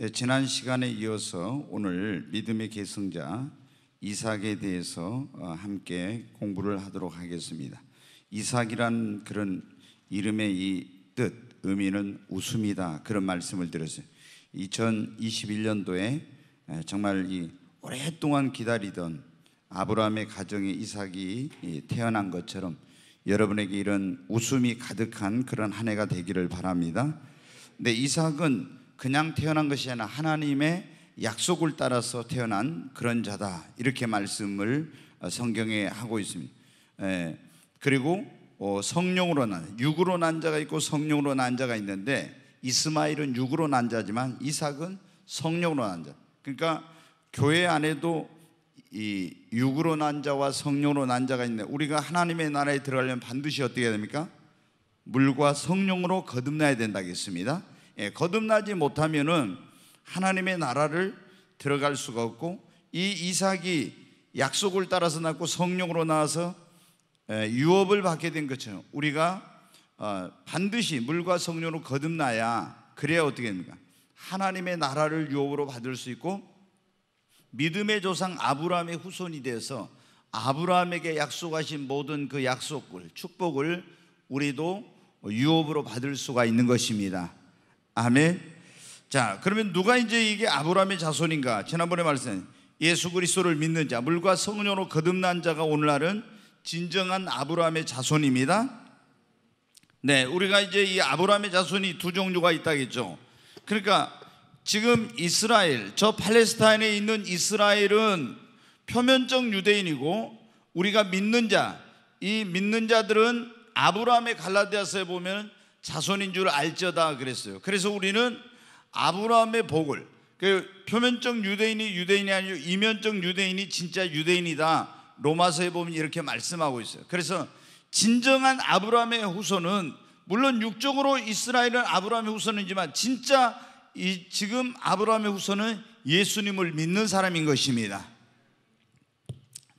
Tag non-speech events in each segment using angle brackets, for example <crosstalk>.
예, 지난 시간에 이어서 오늘 믿음의 계승자 이삭에 대해서 어, 함께 공부를 하도록 하겠습니다. 이삭이란 그런 이름의 이 뜻, 의미는 웃음이다. 그런 말씀을 드렸어요. 2021년도에 정말 이 오랫동안 기다리던 아브라함의 가정에 이삭이 태어난 것처럼 여러분에게 이런 웃음이 가득한 그런 한 해가 되기를 바랍니다. 근데 이삭은 그냥 태어난 것이 아니라 하나님의 약속을 따라서 태어난 그런 자다 이렇게 말씀을 어, 성경에 하고 있습니다. 에, 예. 그리고 어, 성령으로 난 육으로 난 자가 있고 성령으로 난 자가 있는데 이스마일은 육으로 난 자지만 이삭은 성령으로 난 자. 그러니까 교회 안에도 이 육으로 난 자와 성령으로 난 자가 있는데 우리가 하나님의 나라에 들어가려면 반드시 어떻게 해야 됩니까? 물과 성령으로 거듭나야 된다겠습니다. 예, 거듭나지 못하면은 하나님의 나라를 들어갈 수가 없고 이 이삭이 약속을 따라서 낳고 성령으로 나와서 예, 유업을 받게 된 것처럼 우리가 어, 반드시 물과 성령으로 거듭나야 그래야 어떻게 됩니까? 하나님의 나라를 유업으로 받을 수 있고 믿음의 조상 아브라함의 후손이 돼서 아브라함에게 약속하신 모든 그 약속을 축복을 우리도 유업으로 받을 수가 있는 것입니다. 아멘. 자, 그러면 누가 이제 이게 아브라함의 자손인가? 지난번에 말씀 예수 그리스도를 믿는 자, 물과 성령으로 거듭난 자가 오늘날은 진정한 아브라함의 자손입니다. 네, 우리가 이제 이 아브라함의 자손이 두 종류가 있다겠죠. 그러니까 지금 이스라엘, 저 팔레스타인에 있는 이스라엘은 표면적 유대인이고 우리가 믿는 자, 이 믿는 자들은 아브라함의 갈라디아서에 보면 자손인 줄 알쩌다 그랬어요. 그래서 우리는 아브라함의 복을 그 표면적 유대인이 유대인이 아니고 이면적 유대인이 진짜 유대인이다. 로마서에 보면 이렇게 말씀하고 있어요. 그래서 진정한 아브라함의 후손은 물론 육적으로 이스라엘은 아브라함의 후손이지만 진짜 이 지금 아브라함의 후손은 예수님을 믿는 사람인 것입니다.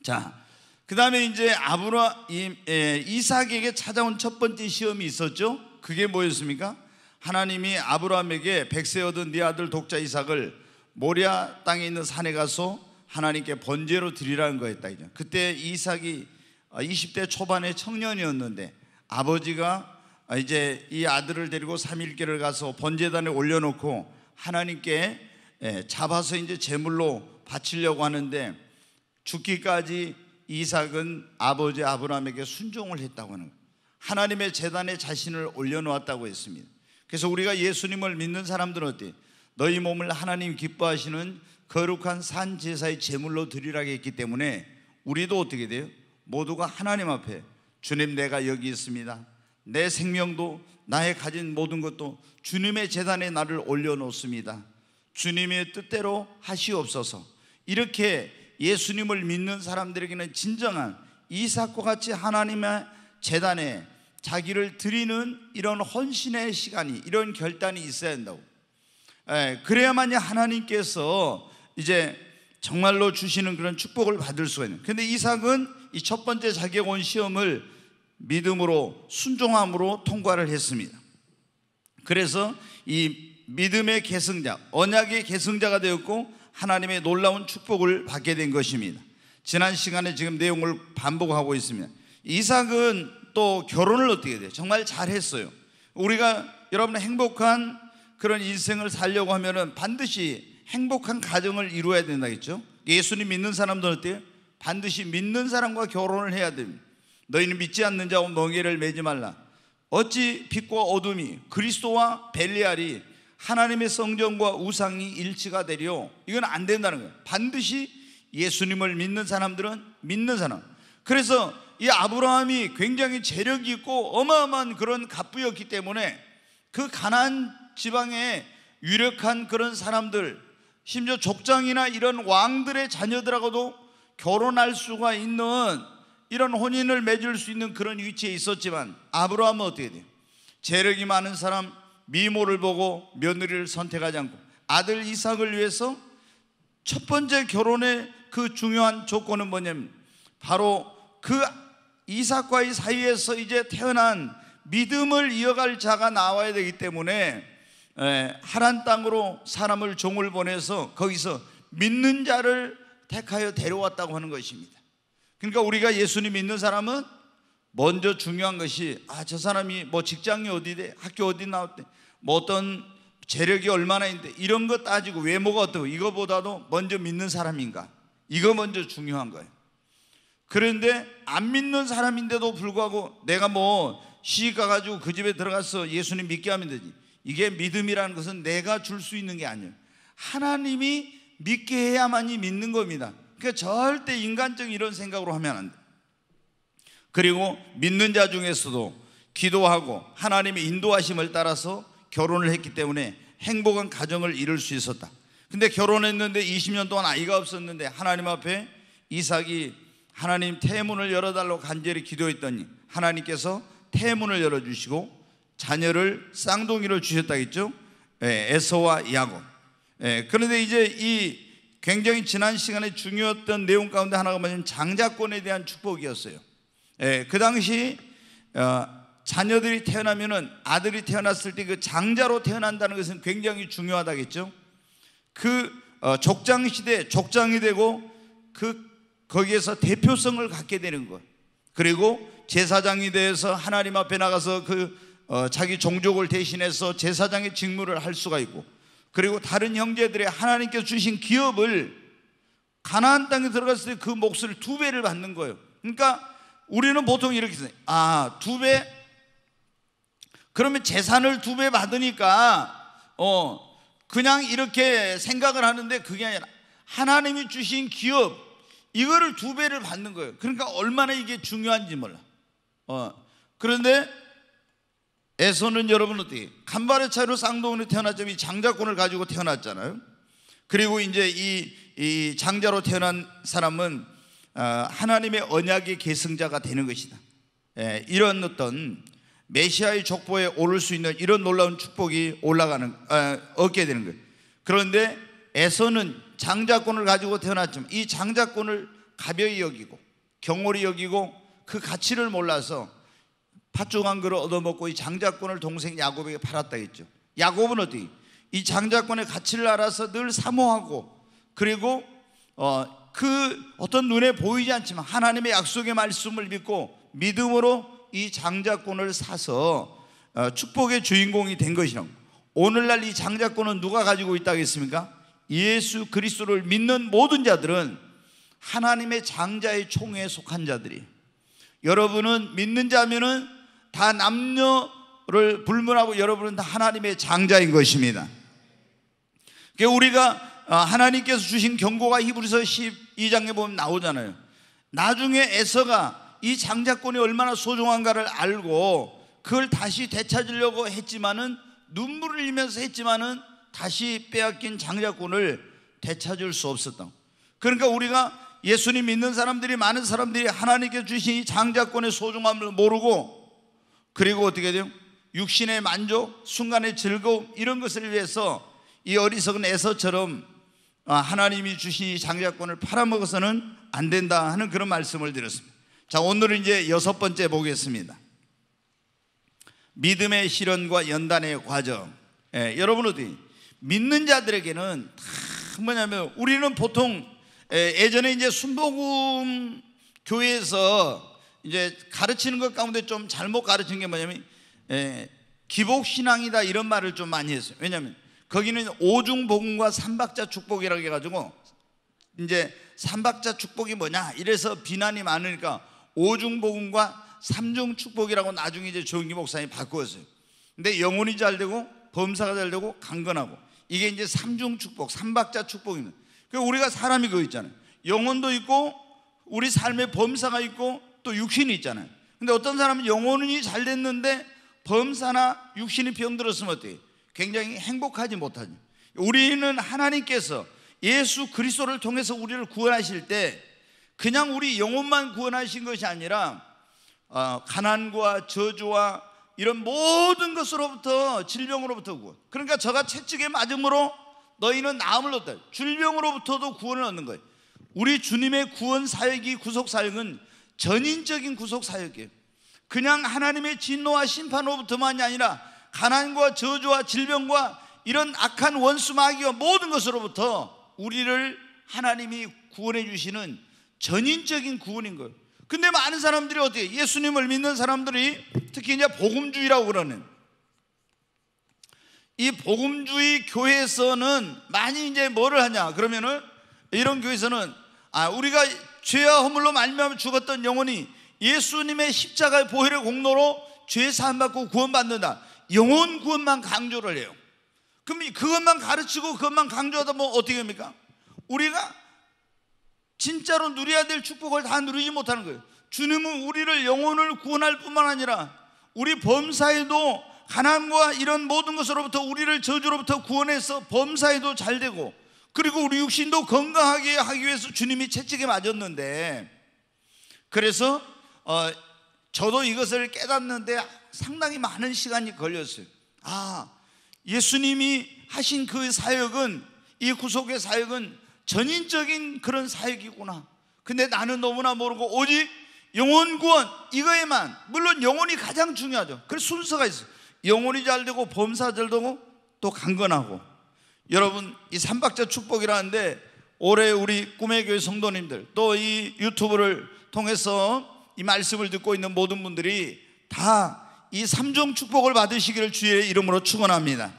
자, 그 다음에 이제 아브라 이, 에, 이삭에게 찾아온 첫 번째 시험이 있었죠. 그게 뭐였습니까? 하나님이 아브라함에게 백세 얻은 네 아들 독자 이삭을 모리아 땅에 있는 산에 가서 하나님께 번제로 드리라는 거였다 이제. 그때 이삭이 20대 어, 초반의 청년이었는데 아버지가 어, 이제 이 아들을 데리고 삼일길을 가서 번제단에 올려놓고 하나님께 예, 잡아서 이제 제물로 바치려고 하는데 죽기까지 이삭은 아버지 아브라함에게 순종을 했다고 하는 거예요. 하나님의 재단에 자신을 올려놓았다고 했습니다. 그래서 우리가 예수님을 믿는 사람들은 어때? 너희 몸을 하나님 기뻐하시는 거룩한 산 제사의 제물로 드리라 했기 때문에 우리도 어떻게 돼요? 모두가 하나님 앞에 주님 내가 여기 있습니다. 내 생명도 나의 가진 모든 것도 주님의 재단에 나를 올려놓습니다. 주님의 뜻대로 하시옵소서. 이렇게 예수님을 믿는 사람들에게는 진정한 이삭과 같이 하나님의 재단에 자기를 드리는 이런 헌신의 시간이 이런 결단이 있어야 한다고. 에, 예, 그래야만이 하나님께서 이제 정말로 주시는 그런 축복을 받을 수가 있는. 근데 이삭은 이 첫 번째 자격 온 시험을 믿음으로 순종함으로 통과를 했습니다. 그래서 이 믿음의 계승자, 언약의 계승자가 되었고 하나님의 놀라운 축복을 받게 된 것입니다. 지난 시간에 지금 내용을 반복하고 있습니다. 이삭은 또 결혼을 어떻게 돼요? 정말 잘했어요. 우리가 여러분 행복한 그런 인생을 살려고 하면은 반드시 행복한 가정을 이루어야 된다겠죠. 예수님 믿는 사람들 어때요? 반드시 믿는 사람과 결혼을 해야 됩니다. 너희는 믿지 않는 자와 멍에를 매지 말라. 어찌 빛과 어둠이 그리스도와 벨리알이 하나님의 성전과 우상이 일치가 되리요. 이건 안 된다는 거예요. 반드시 예수님을 믿는 사람들은 믿는 사람. 그래서 이 아브라함이 굉장히 재력이 있고 어마어마한 그런 갑부였기 때문에 그 가난 지방의 유력한 그런 사람들 심지어 족장이나 이런 왕들의 자녀들하고도 결혼할 수가 있는 이런 혼인을 맺을 수 있는 그런 위치에 있었지만 아브라함은 어떻게 돼요? 재력이 많은 사람 미모를 보고 며느리를 선택하지 않고 아들 이삭을 위해서 첫 번째 결혼의 그 중요한 조건은 뭐냐면 바로 그 이삭과의 사이에서 이제 태어난 믿음을 이어갈 자가 나와야 되기 때문에 예, 하란 땅으로 사람을 종을 보내서 거기서 믿는 자를 택하여 데려왔다고 하는 것입니다. 그러니까 우리가 예수님 믿는 사람은 먼저 중요한 것이 아 저 사람이 뭐 직장이 어디대 학교 어디 나왔대 뭐 어떤 재력이 얼마나 있는데 이런 거 따지고 외모가 어떻고 이거보다도 먼저 믿는 사람인가 이거 먼저 중요한 거예요. 그런데 안 믿는 사람인데도 불구하고 내가 뭐 시집 가가지고 그 집에 들어가서 예수님 믿게 하면 되지. 이게 믿음이라는 것은 내가 줄 수 있는 게 아니에요. 하나님이 믿게 해야만이 믿는 겁니다. 그러니까 절대 인간적 이런 생각으로 하면 안 돼. 그리고 믿는 자 중에서도 기도하고 하나님의 인도하심을 따라서 결혼을 했기 때문에 행복한 가정을 이룰 수 있었다. 근데 결혼했는데 20년 동안 아이가 없었는데 하나님 앞에 이삭이 하나님 태문을 열어달라고 간절히 기도했더니 하나님께서 태문을 열어주시고 자녀를 쌍둥이로 주셨다겠죠? 예, 에서와 야곱. 예, 그런데 이제 이 굉장히 지난 시간에 중요했던 내용 가운데 하나가 뭐냐면 장자권에 대한 축복이었어요. 예, 그 당시 어, 자녀들이 태어나면은 아들이 태어났을 때 그 장자로 태어난다는 것은 굉장히 중요하다겠죠. 그 어, 족장 시대 족장이 되고 그 거기에서 대표성을 갖게 되는 것. 그리고 제사장이 돼서 하나님 앞에 나가서 그 어, 자기 종족을 대신해서 제사장의 직무를 할 수가 있고 그리고 다른 형제들의 하나님께서 주신 기업을 가나안 땅에 들어갔을 때 그 몫을 두 배를 받는 거예요. 그러니까 우리는 보통 이렇게 생각해요. 아, 두 배? 그러면 재산을 두 배 받으니까 어, 그냥 이렇게 생각을 하는데 그게 아니라 하나님이 주신 기업 이거를 두 배를 받는 거예요. 그러니까 얼마나 이게 중요한지 몰라. 어. 그런데 에서는 여러분 어떻게 간발의 차이로 쌍둥이로 태어났지만 이 장자권을 가지고 태어났잖아요. 그리고 이제 이, 이 장자로 태어난 사람은 어, 하나님의 언약의 계승자가 되는 것이다. 예, 이런 어떤 메시아의 족보에 오를 수 있는 이런 놀라운 축복이 올라가는 아, 얻게 되는 거예요. 그런데 에서는 장자권을 가지고 태어났지만 이 장자권을 가벼이 여기고 경홀이 여기고 그 가치를 몰라서 팥죽 한 그릇 얻어먹고 이 장자권을 동생 야곱에게 팔았다 했죠. 야곱은 어디? 이 장자권의 가치를 알아서 늘 사모하고 그리고 어, 그 어떤 눈에 보이지 않지만 하나님의 약속의 말씀을 믿고 믿음으로 이 장자권을 사서 어, 축복의 주인공이 된것이라 오늘날 이 장자권은 누가 가지고 있다고 했습니까? 예수 그리스도를 믿는 모든 자들은 하나님의 장자의 총회에 속한 자들이 여러분은 믿는 자면은 다 남녀를 불문하고 여러분은 다 하나님의 장자인 것입니다. 그 우리가 아, 하나님께서 주신 경고가 히브리서 12장에 보면 나오잖아요. 나중에 에서가 이 장자권이 얼마나 소중한가를 알고 그걸 다시 되찾으려고 했지만은 눈물을 흘리면서 했지만은 다시 빼앗긴 장자권을 되찾을 수 없었던. 그러니까 우리가 예수님 믿는 사람들이 많은 사람들이 하나님께 주신 이 장자권의 소중함을 모르고 그리고 어떻게 돼요? 육신의 만족, 순간의 즐거움 이런 것을 위해서 이 어리석은 에서처럼 아, 하나님이 주신 이 장자권을 팔아먹어서는 안 된다 하는 그런 말씀을 드렸습니다. 자, 오늘은 이제 여섯 번째 보겠습니다. 믿음의 실현과 연단의 과정. 예, 여러분 어디 믿는 자들에게는 다 뭐냐면 우리는 보통 예전에 이제 순복음 교회에서 이제 가르치는 것 가운데 좀 잘못 가르친게 뭐냐면 기복신앙이다 이런 말을 좀 많이 했어요. 왜냐하면 거기는 오중복음과 삼박자 축복이라고 해가지고 이제 삼박자 축복이 뭐냐 이래서 비난이 많으니까 오중복음과 삼중 축복이라고 나중에 이제 조용기 목사님 바꾸었어요. 근데 영혼이 잘 되고 범사가 잘 되고 강건하고 이게 이제 삼중 축복, 삼박자 축복입니다. 그 우리가 사람이 그거 있잖아요. 영혼도 있고 우리 삶의 범사가 있고 또 육신이 있잖아요. 근데 어떤 사람은 영혼이 잘 됐는데 범사나 육신이 병들었으면 어때요? 굉장히 행복하지 못하죠. 우리는 하나님께서 예수 그리스도를 통해서 우리를 구원하실 때 그냥 우리 영혼만 구원하신 것이 아니라 어, 가난과 저주와 이런 모든 것으로부터 질병으로부터 구원. 그러니까 저가 채찍에 맞음으로 너희는 나음을 얻다. 질병으로부터도 구원을 얻는 거예요. 우리 주님의 구원 사역이 구속 사역은 전인적인 구속 사역이에요. 그냥 하나님의 진노와 심판으로부터만이 아니라 가난과 저주와 질병과 이런 악한 원수 마귀와 모든 것으로부터 우리를 하나님이 구원해 주시는 전인적인 구원인 거예요. 근데 많은 사람들이 어떻게 예수님을 믿는 사람들이 특히 이제 복음주의라고 그러는 이 복음주의 교회에서는 많이 이제 뭐를 하냐 그러면은 이런 교회에서는 아 우리가 죄와 허물로 말미암아 죽었던 영혼이 예수님의 십자가의 보혈의 공로로 죄 사함 받고 구원받는다. 영혼 구원만 강조를 해요. 그럼 그것만 가르치고 그것만 강조하다 뭐 어떻게 됩니까? 우리가 진짜로 누려야 될 축복을 다 누리지 못하는 거예요. 주님은 우리를 영혼을 구원할 뿐만 아니라 우리 범사에도 가난과 이런 모든 것으로부터 우리를 저주로부터 구원해서 범사에도 잘 되고 그리고 우리 육신도 건강하게 하기 위해서 주님이 채찍에 맞았는데 그래서 어, 저도 이것을 깨닫는데 상당히 많은 시간이 걸렸어요. 아, 예수님이 하신 그 사역은 이 구속의 사역은 전인적인 그런 사역이구나. 근데 나는 너무나 모르고 오직 영혼 구원 이거에만 물론 영혼이 가장 중요하죠. 그 순서가 있어요. 영혼이 잘 되고 범사 잘 되고 또 강건하고 여러분 이 삼박자 축복이라는데 올해 우리 꿈의 교회 성도님들 또 이 유튜브를 통해서 이 말씀을 듣고 있는 모든 분들이 다 이 삼종 축복을 받으시기를 주의 이름으로 축원합니다.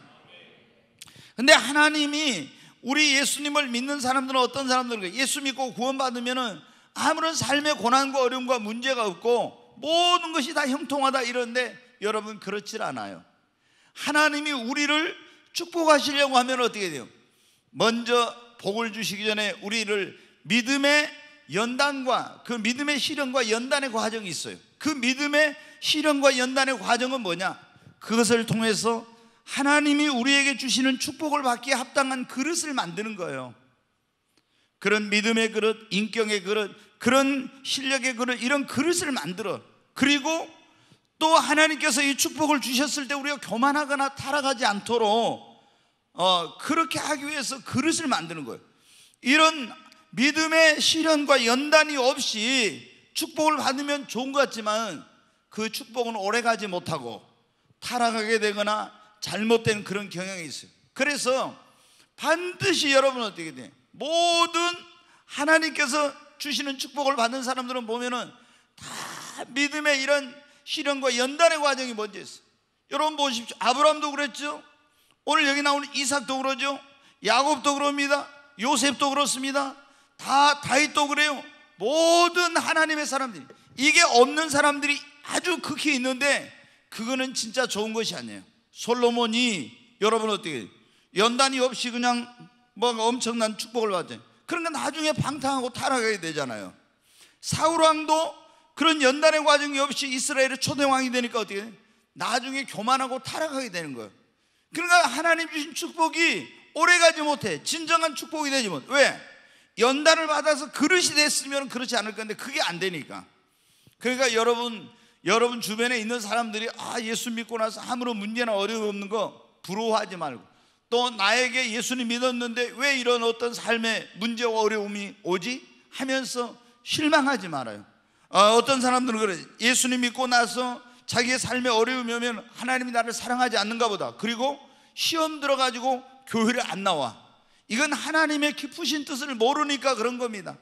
근데 하나님이 우리 예수님을 믿는 사람들은 어떤 사람들인가? 예수 믿고 구원받으면은 아무런 삶의 고난과 어려움과 문제가 없고 모든 것이 다 형통하다 이런데 여러분 그렇질 않아요. 하나님이 우리를 축복하시려고 하면 어떻게 돼요? 먼저 복을 주시기 전에 우리를 믿음의 연단과 그 믿음의 실현과 연단의 과정이 있어요. 그 믿음의 실현과 연단의 과정은 뭐냐? 그것을 통해서 하나님이 우리에게 주시는 축복을 받기에 합당한 그릇을 만드는 거예요. 그런 믿음의 그릇, 인격의 그릇, 그런 실력의 그릇, 이런 그릇을 만들어. 그리고 또 하나님께서 이 축복을 주셨을 때 우리가 교만하거나 타락하지 않도록 어, 그렇게 하기 위해서 그릇을 만드는 거예요. 이런 믿음의 실현과 연단이 없이 축복을 받으면 좋은 것 같지만 그 축복은 오래 가지 못하고 타락하게 되거나 잘못된 그런 경향이 있어요. 그래서 반드시 여러분은 어떻게 돼? 모든 하나님께서 주시는 축복을 받는 사람들은 보면은 다 믿음의 이런 시련과 연단의 과정이 먼저 있어. 요 여러분 보십시오. 아브라함도 그랬죠. 오늘 여기 나오는 이삭도 그러죠. 야곱도 그럽니다. 요셉도 그렇습니다. 다 다윗도 그래요. 모든 하나님의 사람들이 이게 없는 사람들이 아주 극히 있는데 그거는 진짜 좋은 것이 아니에요. 솔로몬이 여러분 어떻게 연단이 없이 그냥 뭔가 뭐 엄청난 축복을 받아요. 그러니까 나중에 방탕하고 타락하게 되잖아요. 사울 왕도 그런 연단의 과정이 없이 이스라엘의 초대 왕이 되니까 어떻게 돼 나중에 교만하고 타락하게 되는 거예요. 그러니까 하나님 주신 축복이 오래가지 못해 진정한 축복이 되지 못해 왜? 연단을 받아서 그릇이 됐으면 그렇지 않을 건데 그게 안 되니까 그러니까 여러분 여러분 주변에 있는 사람들이 아 예수 믿고 나서 아무로 문제나 어려움 없는 거 부러워하지 말고 또 나에게 예수님 믿었는데 왜 이런 어떤 삶에 문제와 어려움이 오지 하면서 실망하지 말아요. 어, 떤 사람들은 그래 예수님 믿고 나서 자기의 삶에 어려움이 오면 하나님이 나를 사랑하지 않는가 보다. 그리고 시험 들어가지고 교회를 안 나와. 이건 하나님의 깊으신 뜻을 모르니까 그런 겁니다.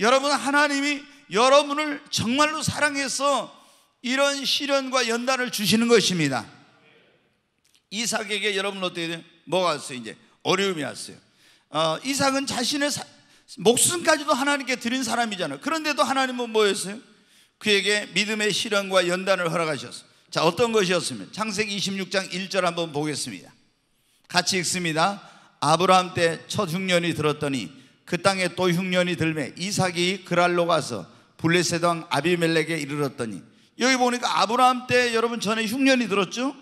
여러분 하나님이 여러분을 정말로 사랑해서 이런 시련과 연단을 주시는 것입니다. 이삭에게 여러분 어떻게 돼요? 뭐가 왔어요? 이제 어려움이 왔어요. 어, 이삭은 자신의 사, 목숨까지도 하나님께 드린 사람이잖아요. 그런데도 하나님은 뭐였어요? 그에게 믿음의 시련과 연단을 허락하셨어요. 자, 어떤 것이었으면 창세기 26장 1절 한번 보겠습니다. 같이 읽습니다. 아브라함 때 첫 흉년이 들었더니 그 땅에 또 흉년이 들매 이삭이 그랄로 가서 블레셋 왕 아비멜렉에 이르렀더니 여기 보니까 아브라함 때 여러분 전에 흉년이 들었죠?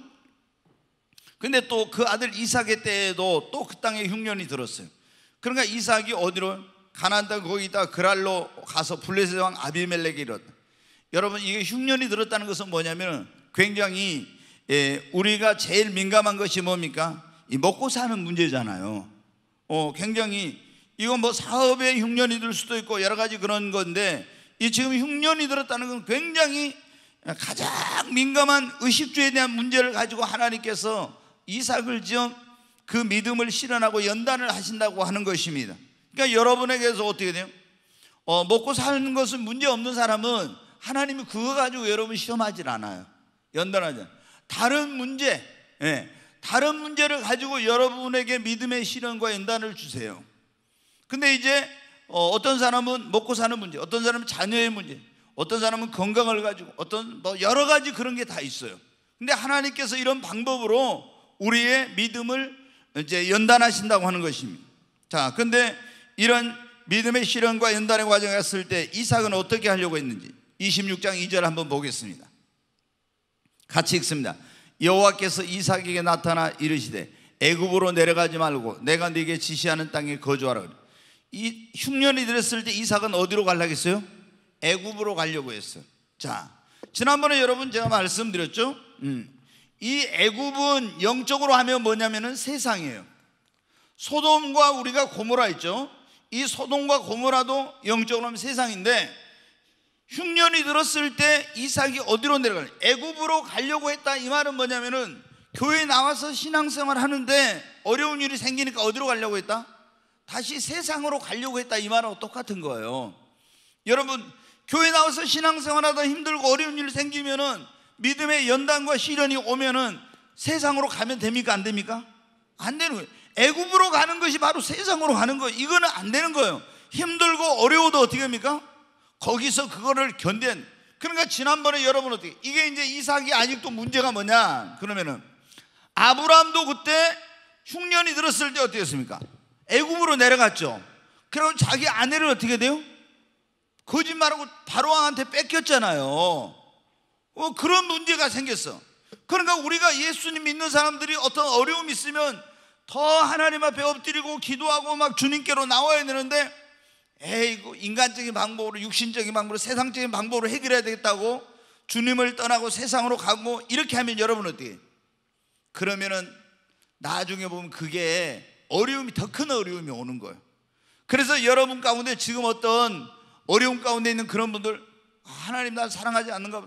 근데 또 그 아들 이삭의 때에도 또 그 땅에 흉년이 들었어요. 그러니까 이삭이 어디로 가난안땅 거기다 그랄로 가서 블레셋 왕 아비멜렉이 이뤘다. 여러분 이게 흉년이 들었다는 것은 뭐냐면 굉장히 예, 우리가 제일 민감한 것이 뭡니까? 이 먹고 사는 문제잖아요. 어, 굉장히 이건 뭐 사업에 흉년이 들 수도 있고 여러 가지 그런 건데 이 지금 흉년이 들었다는 건 굉장히 가장 민감한 의식주에 대한 문제를 가지고 하나님께서 이삭을 지어 그 믿음을 실현하고 연단을 하신다고 하는 것입니다. 그러니까 여러분에게서 어떻게 돼요? 어, 먹고 사는 것은 문제 없는 사람은 하나님이 그거 가지고 여러분 시험하지 않아요. 연단하지 않아요. 다른 문제, 예, 다른 문제를 가지고 여러분에게 믿음의 실현과 연단을 주세요. 근데 이제 어, 어떤 사람은 먹고 사는 문제, 어떤 사람은 자녀의 문제, 어떤 사람은 건강을 가지고 어떤 뭐 여러 가지 그런 게 다 있어요. 근데 하나님께서 이런 방법으로 우리의 믿음을 이제 연단하신다고 하는 것입니다. 자, 근데 이런 믿음의 실현과 연단의 과정을 했을 때 이삭은 어떻게 하려고 했는지 26장 2절 한번 보겠습니다. 같이 읽습니다. 여호와께서 이삭에게 나타나 이르시되 애굽으로 내려가지 말고 내가 네게 지시하는 땅에 거주하라. 이 흉년이 들었을 때 이삭은 어디로 갈라겠어요? 애굽으로 가려고 했어. 자, 지난번에 여러분 제가 말씀드렸죠. 음, 이 애굽은 영적으로 하면 뭐냐면은 세상이에요. 소돔과 우리가 고모라 있죠. 이 소돔과 고모라도 영적으로 하면 세상인데 흉년이 들었을 때 이삭이 어디로 내려가요 애굽으로 가려고 했다. 이 말은 뭐냐면은 교회 나와서 신앙생활 하는데 어려운 일이 생기니까 어디로 가려고 했다? 다시 세상으로 가려고 했다. 이 말하고 똑같은 거예요. 여러분 교회 나와서 신앙생활하다 힘들고 어려운 일 생기면은 믿음의 연단과 시련이 오면은 세상으로 가면 됩니까 안 됩니까? 안 되는 거예요. 애굽으로 가는 것이 바로 세상으로 가는 거예요. 이거는 안 되는 거예요. 힘들고 어려워도 어떻게 합니까? 거기서 그거를 견딘. 뎌 그러니까 지난번에 여러분 어떻게 이게 이제 이삭이 아직도 문제가 뭐냐? 그러면은 아브라함도 그때 흉년이 들었을 때 어떻게 했습니까? 애굽으로 내려갔죠. 그럼 자기 아내를 어떻게 돼요? 거짓말하고 바로왕한테 뺏겼잖아요. 어, 그런 문제가 생겼어. 그러니까 우리가 예수님 믿는 사람들이 어떤 어려움이 있으면 더 하나님 앞에 엎드리고 기도하고 막 주님께로 나와야 되는데 에이 거 인간적인 방법으로 육신적인 방법으로 세상적인 방법으로 해결해야 되겠다고 주님을 떠나고 세상으로 가고 이렇게 하면 여러분 어떻게 그러면은 나중에 보면 그게 어려움이 더 큰 어려움이 오는 거예요. 그래서 여러분 가운데 지금 어떤 어려움 가운데 있는 그런 분들 하나님 나를 사랑하지 않는가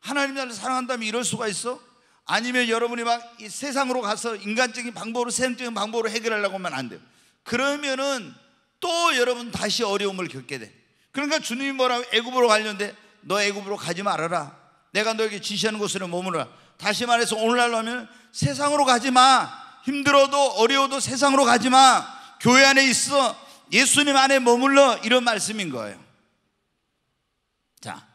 하나님 나를 사랑한다면 이럴 수가 있어? 아니면 여러분이 막 이 세상으로 가서 인간적인 방법으로 세상적인 방법으로 해결하려고 하면 안 돼요. 그러면은 또 여러분 다시 어려움을 겪게 돼. 그러니까 주님이 뭐라고 애굽으로 가려는데 너 애굽으로 가지 말아라. 내가 너에게 지시하는 곳으로 머무라 다시 말해서 오늘날로 하면 세상으로 가지 마. 힘들어도 어려워도 세상으로 가지 마. 교회 안에 있어. 예수님 안에 머물러 이런 말씀인 거예요. 자,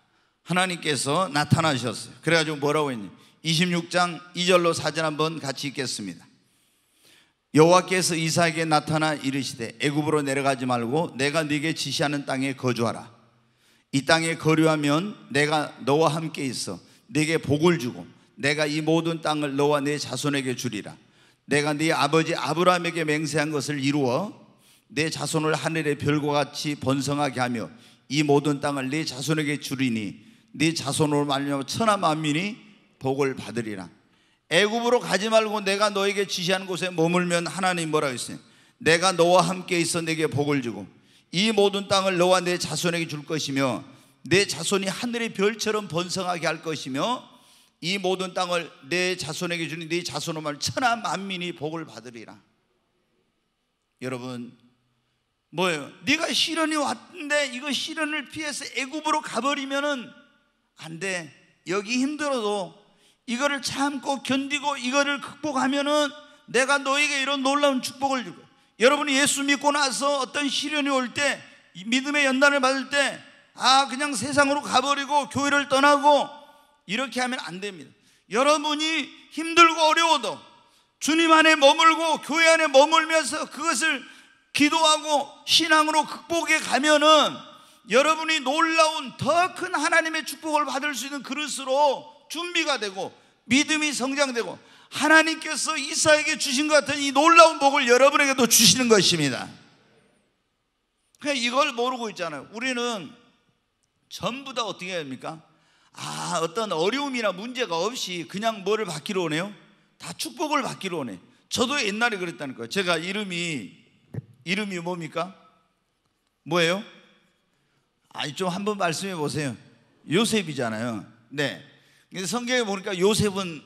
하나님께서 나타나셨어요. 그래가지고 뭐라고 했니? 26장 2절로 사진 한번 같이 읽겠습니다. 여호와께서 이삭에게 나타나 이르시되 애굽으로 내려가지 말고 내가 네게 지시하는 땅에 거주하라. 이 땅에 거류하면 내가 너와 함께 있어 네게 복을 주고 내가 이 모든 땅을 너와 네 자손에게 주리라. 내가 네 아버지 아브라함에게 맹세한 것을 이루어 내 자손을 하늘의 별과 같이 번성하게 하며 이 모든 땅을 네 자손에게 주리니 네 자손으로 말미암아 천하 만민이 복을 받으리라. 애굽으로 가지 말고 내가 너에게 지시한 곳에 머물면 하나님 뭐라 했어요? 내가 너와 함께 있어 내게 복을 주고 이 모든 땅을 너와 내 자손에게 줄 것이며 내 자손이 하늘의 별처럼 번성하게 할 것이며 이 모든 땅을 내 자손에게 주니 네 자손으로 말 천하 만민이 복을 받으리라. 여러분 뭐예요? 네가 시련이 왔는데 이거 시련을 피해서 애굽으로 가버리면은 안 돼. 여기 힘들어도 이거를 참고 견디고 이거를 극복하면은 내가 너에게 이런 놀라운 축복을 주고 여러분이 예수 믿고 나서 어떤 시련이 올 때 믿음의 연단을 받을 때아 그냥 세상으로 가버리고 교회를 떠나고 이렇게 하면 안 됩니다. 여러분이 힘들고 어려워도 주님 안에 머물고 교회 안에 머물면서 그것을 기도하고 신앙으로 극복해 가면은 여러분이 놀라운 더 큰 하나님의 축복을 받을 수 있는 그릇으로 준비가 되고 믿음이 성장되고 하나님께서 이사에게 주신 것 같은 이 놀라운 복을 여러분에게도 주시는 것입니다. 그냥 이걸 모르고 있잖아요. 우리는 전부 다 어떻게 해야 합니까 아, 어떤 어려움이나 문제가 없이 그냥 뭐를 받기로 오네요? 다 축복을 받기로 오네. 저도 옛날에 그랬다는 거예요. 제가 이름이 이름이 뭡니까? 뭐예요? 아니 좀 한번 말씀해 보세요. 요셉이잖아요. 네. 근데 성경에 보니까 요셉은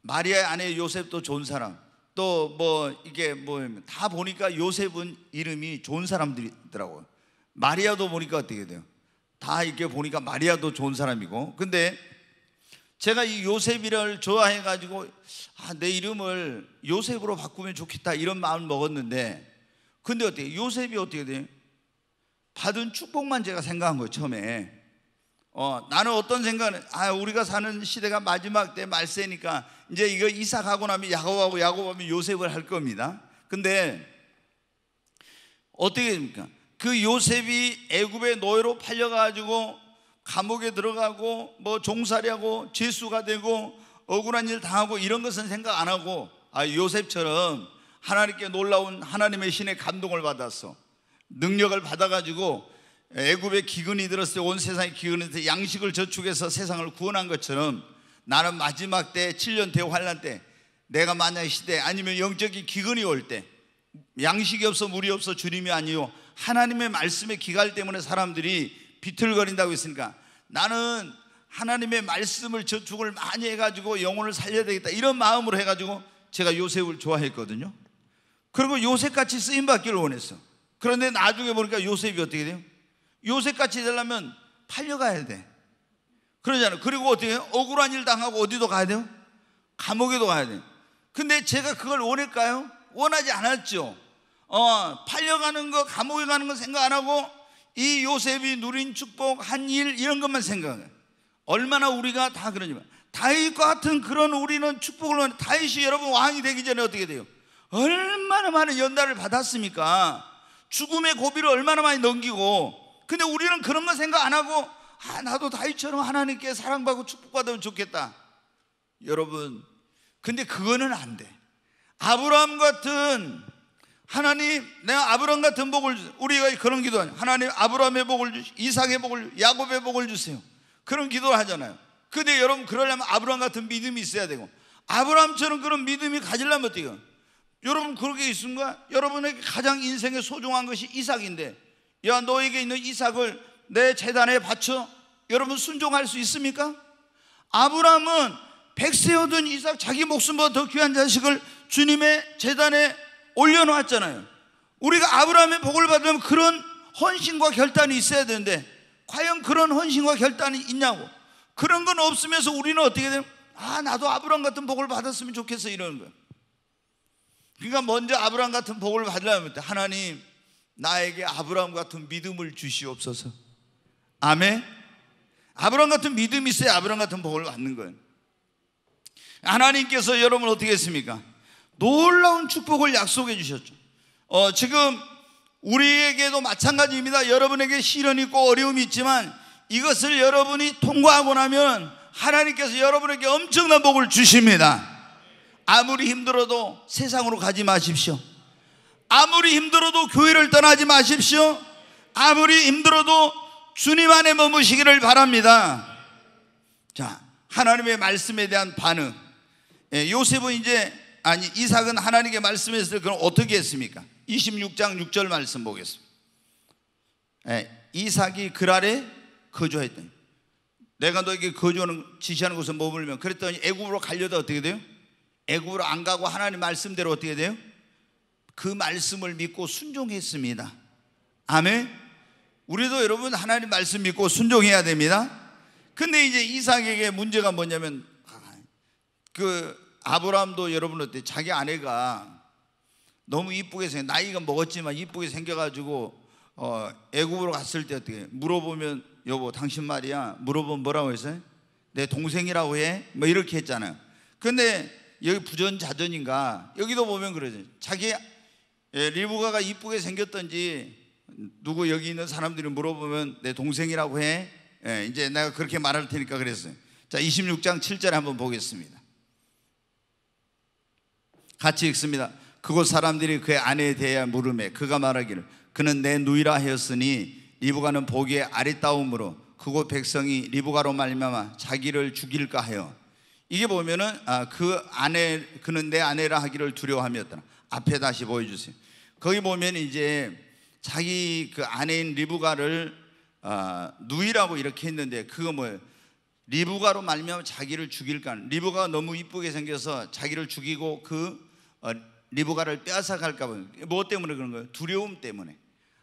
마리아의 아내 요셉도 좋은 사람. 또 뭐 이게 뭐다 보니까 요셉은 이름이 좋은 사람들이더라고요. 마리아도 보니까 어떻게 돼요? 다 이렇게 보니까 마리아도 좋은 사람이고. 근데 제가 이 요셉이를 좋아해 가지고 아, 내 이름을 요셉으로 바꾸면 좋겠다 이런 마음을 먹었는데 근데 어떻게 요셉이 어떻게 돼? 받은 축복만 제가 생각한 거예요 처음에. 어 나는 어떤 생각은 아 우리가 사는 시대가 마지막 때 말세니까 이제 이거 이삭하고 나면 야곱하고 야곱하면 요셉을 할 겁니다. 근데 어떻게 됩니까? 그 요셉이 애굽의 노예로 팔려가지고 감옥에 들어가고 뭐 종살이하고 죄수가 되고 억울한 일 당하고 이런 것은 생각 안 하고 아 요셉처럼 하나님께 놀라운 하나님의 신의 감동을 받아서 능력을 받아가지고 애굽의 기근이 들었을 때 온 세상의 기근이 들 양식을 저축해서 세상을 구원한 것처럼 나는 마지막 때 7년 대환란 때 내가 만약 시대 아니면 영적인 기근이 올 때 양식이 없어 물이 없어 주님이 아니요 하나님의 말씀의 기갈 때문에 사람들이 비틀거린다고 했으니까 나는 하나님의 말씀을 저축을 많이 해가지고 영혼을 살려야 되겠다 이런 마음으로 해가지고 제가 요셉을 좋아했거든요 그리고 요셉같이 쓰임받기를 원했어. 그런데 나중에 보니까 요셉이 어떻게 돼요? 요셉같이 되려면 팔려가야 돼. 그러잖아요. 그리고 어떻게 해요? 억울한 일 당하고 어디도 가야 돼요? 감옥에도 가야 돼 근데 제가 그걸 원할까요? 원하지 않았죠. 어, 팔려가는 거, 감옥에 가는 거 생각 안 하고 이 요셉이 누린 축복, 한 일, 이런 것만 생각해요. 얼마나 우리가 다 그러냐면. 다윗과 같은 그런 우리는 축복을 원해. 다윗이 여러분 왕이 되기 전에 어떻게 돼요? 얼마나 많은 연단을 받았습니까? 죽음의 고비를 얼마나 많이 넘기고 근데 우리는 그런 거 생각 안 하고 아 나도 다윗처럼 하나님께 사랑받고 축복받으면 좋겠다 여러분 근데 그거는 안돼 아브라함 같은 하나님 내가 아브라함 같은 복을 우리가 그런 기도하냐 하나님 아브라함의 복을 주시 이상의 복을 야곱의 복을 주세요 그런 기도를 하잖아요 근데 여러분 그러려면 아브라함 같은 믿음이 있어야 되고 아브라함처럼 그런 믿음이 가지려면 어떻게 해요? 여러분 그렇게 있습니까? 여러분에게 가장 인생의 소중한 것이 이삭인데 야 너에게 있는 이삭을 내 재단에 바쳐 여러분 순종할 수 있습니까? 아브라함은 백세여든 이삭 자기 목숨보다 더 귀한 자식을 주님의 재단에 올려놓았잖아요 우리가 아브라함의 복을 받으면 그런 헌신과 결단이 있어야 되는데 과연 그런 헌신과 결단이 있냐고 그런 건 없으면서 우리는 어떻게 되면 아 나도 아브라함 같은 복을 받았으면 좋겠어 이러는 거예요 그러니까 먼저 아브라함 같은 복을 받으려면 하나님 나에게 아브라함 같은 믿음을 주시옵소서. 아멘. 아브라함 같은 믿음이 있어야 아브라함 같은 복을 받는 거예요. 하나님께서 여러분 어떻게 했습니까? 놀라운 축복을 약속해 주셨죠. 어, 지금 우리에게도 마찬가지입니다. 여러분에게 시련이 있고 어려움이 있지만 이것을 여러분이 통과하고 나면 하나님께서 여러분에게 엄청난 복을 주십니다. 아무리 힘들어도 세상으로 가지 마십시오. 아무리 힘들어도 교회를 떠나지 마십시오. 아무리 힘들어도 주님 안에 머무시기를 바랍니다. 자, 하나님의 말씀에 대한 반응. 예, 요셉은 이제, 아니, 이삭은 하나님께 말씀했을 그럼 어떻게 했습니까? 26장 6절 말씀 보겠습니다. 예, 이삭이 그 아래 거주했더니, 내가 너에게 거주하는, 지시하는 곳에 머물면, 그랬더니 애굽으로 갈려다 어떻게 돼요? 애굽으로 안 가고 하나님 말씀대로 어떻게 돼요? 그 말씀을 믿고 순종했습니다. 아멘. 우리도 여러분 하나님 말씀 믿고 순종해야 됩니다. 근데 이제 이삭에게 문제가 뭐냐면 아, 그 아브라함도 여러분 어때 자기 아내가 너무 이쁘게 생 나이가 먹었지만 이쁘게 생겨가지고 어, 애굽으로 갔을 때 어떻게 물어보면 여보 당신 말이야 물어보면 뭐라고 했어요? 내 동생이라고 해? 뭐 이렇게 했잖아요. 근데 여기 부전자전인가 여기도 보면 그러죠. 자기 예, 리브가가 이쁘게 생겼던지 누구 여기 있는 사람들이 물어보면 내 동생이라고 해. 예, 이제 내가 그렇게 말할 테니까 그랬어요. 자, 26장 7절 한번 보겠습니다. 같이 읽습니다. 그곳 사람들이 그의 아내에 대해 물음에 그가 말하기를 그는 내 누이라 하였으니 리브가는 보기에 아리따움으로 그곳 백성이 리브가로 말미암아 자기를 죽일까 하여 이게 보면은 아, 그 아내 그는 내 아내라 하기를 두려워하였더라. 앞에 다시 보여주세요. 거기 보면 이제 자기 그 아내인 리브가를 아, 누이라고 이렇게 했는데 그거 뭐예요? 리브가로 말미암아 자기를 죽일까? 리브가 너무 이쁘게 생겨서 자기를 죽이고 그 어, 리브가를 빼앗아갈까 봐. 뭐 때문에 그런 거예요? 두려움 때문에.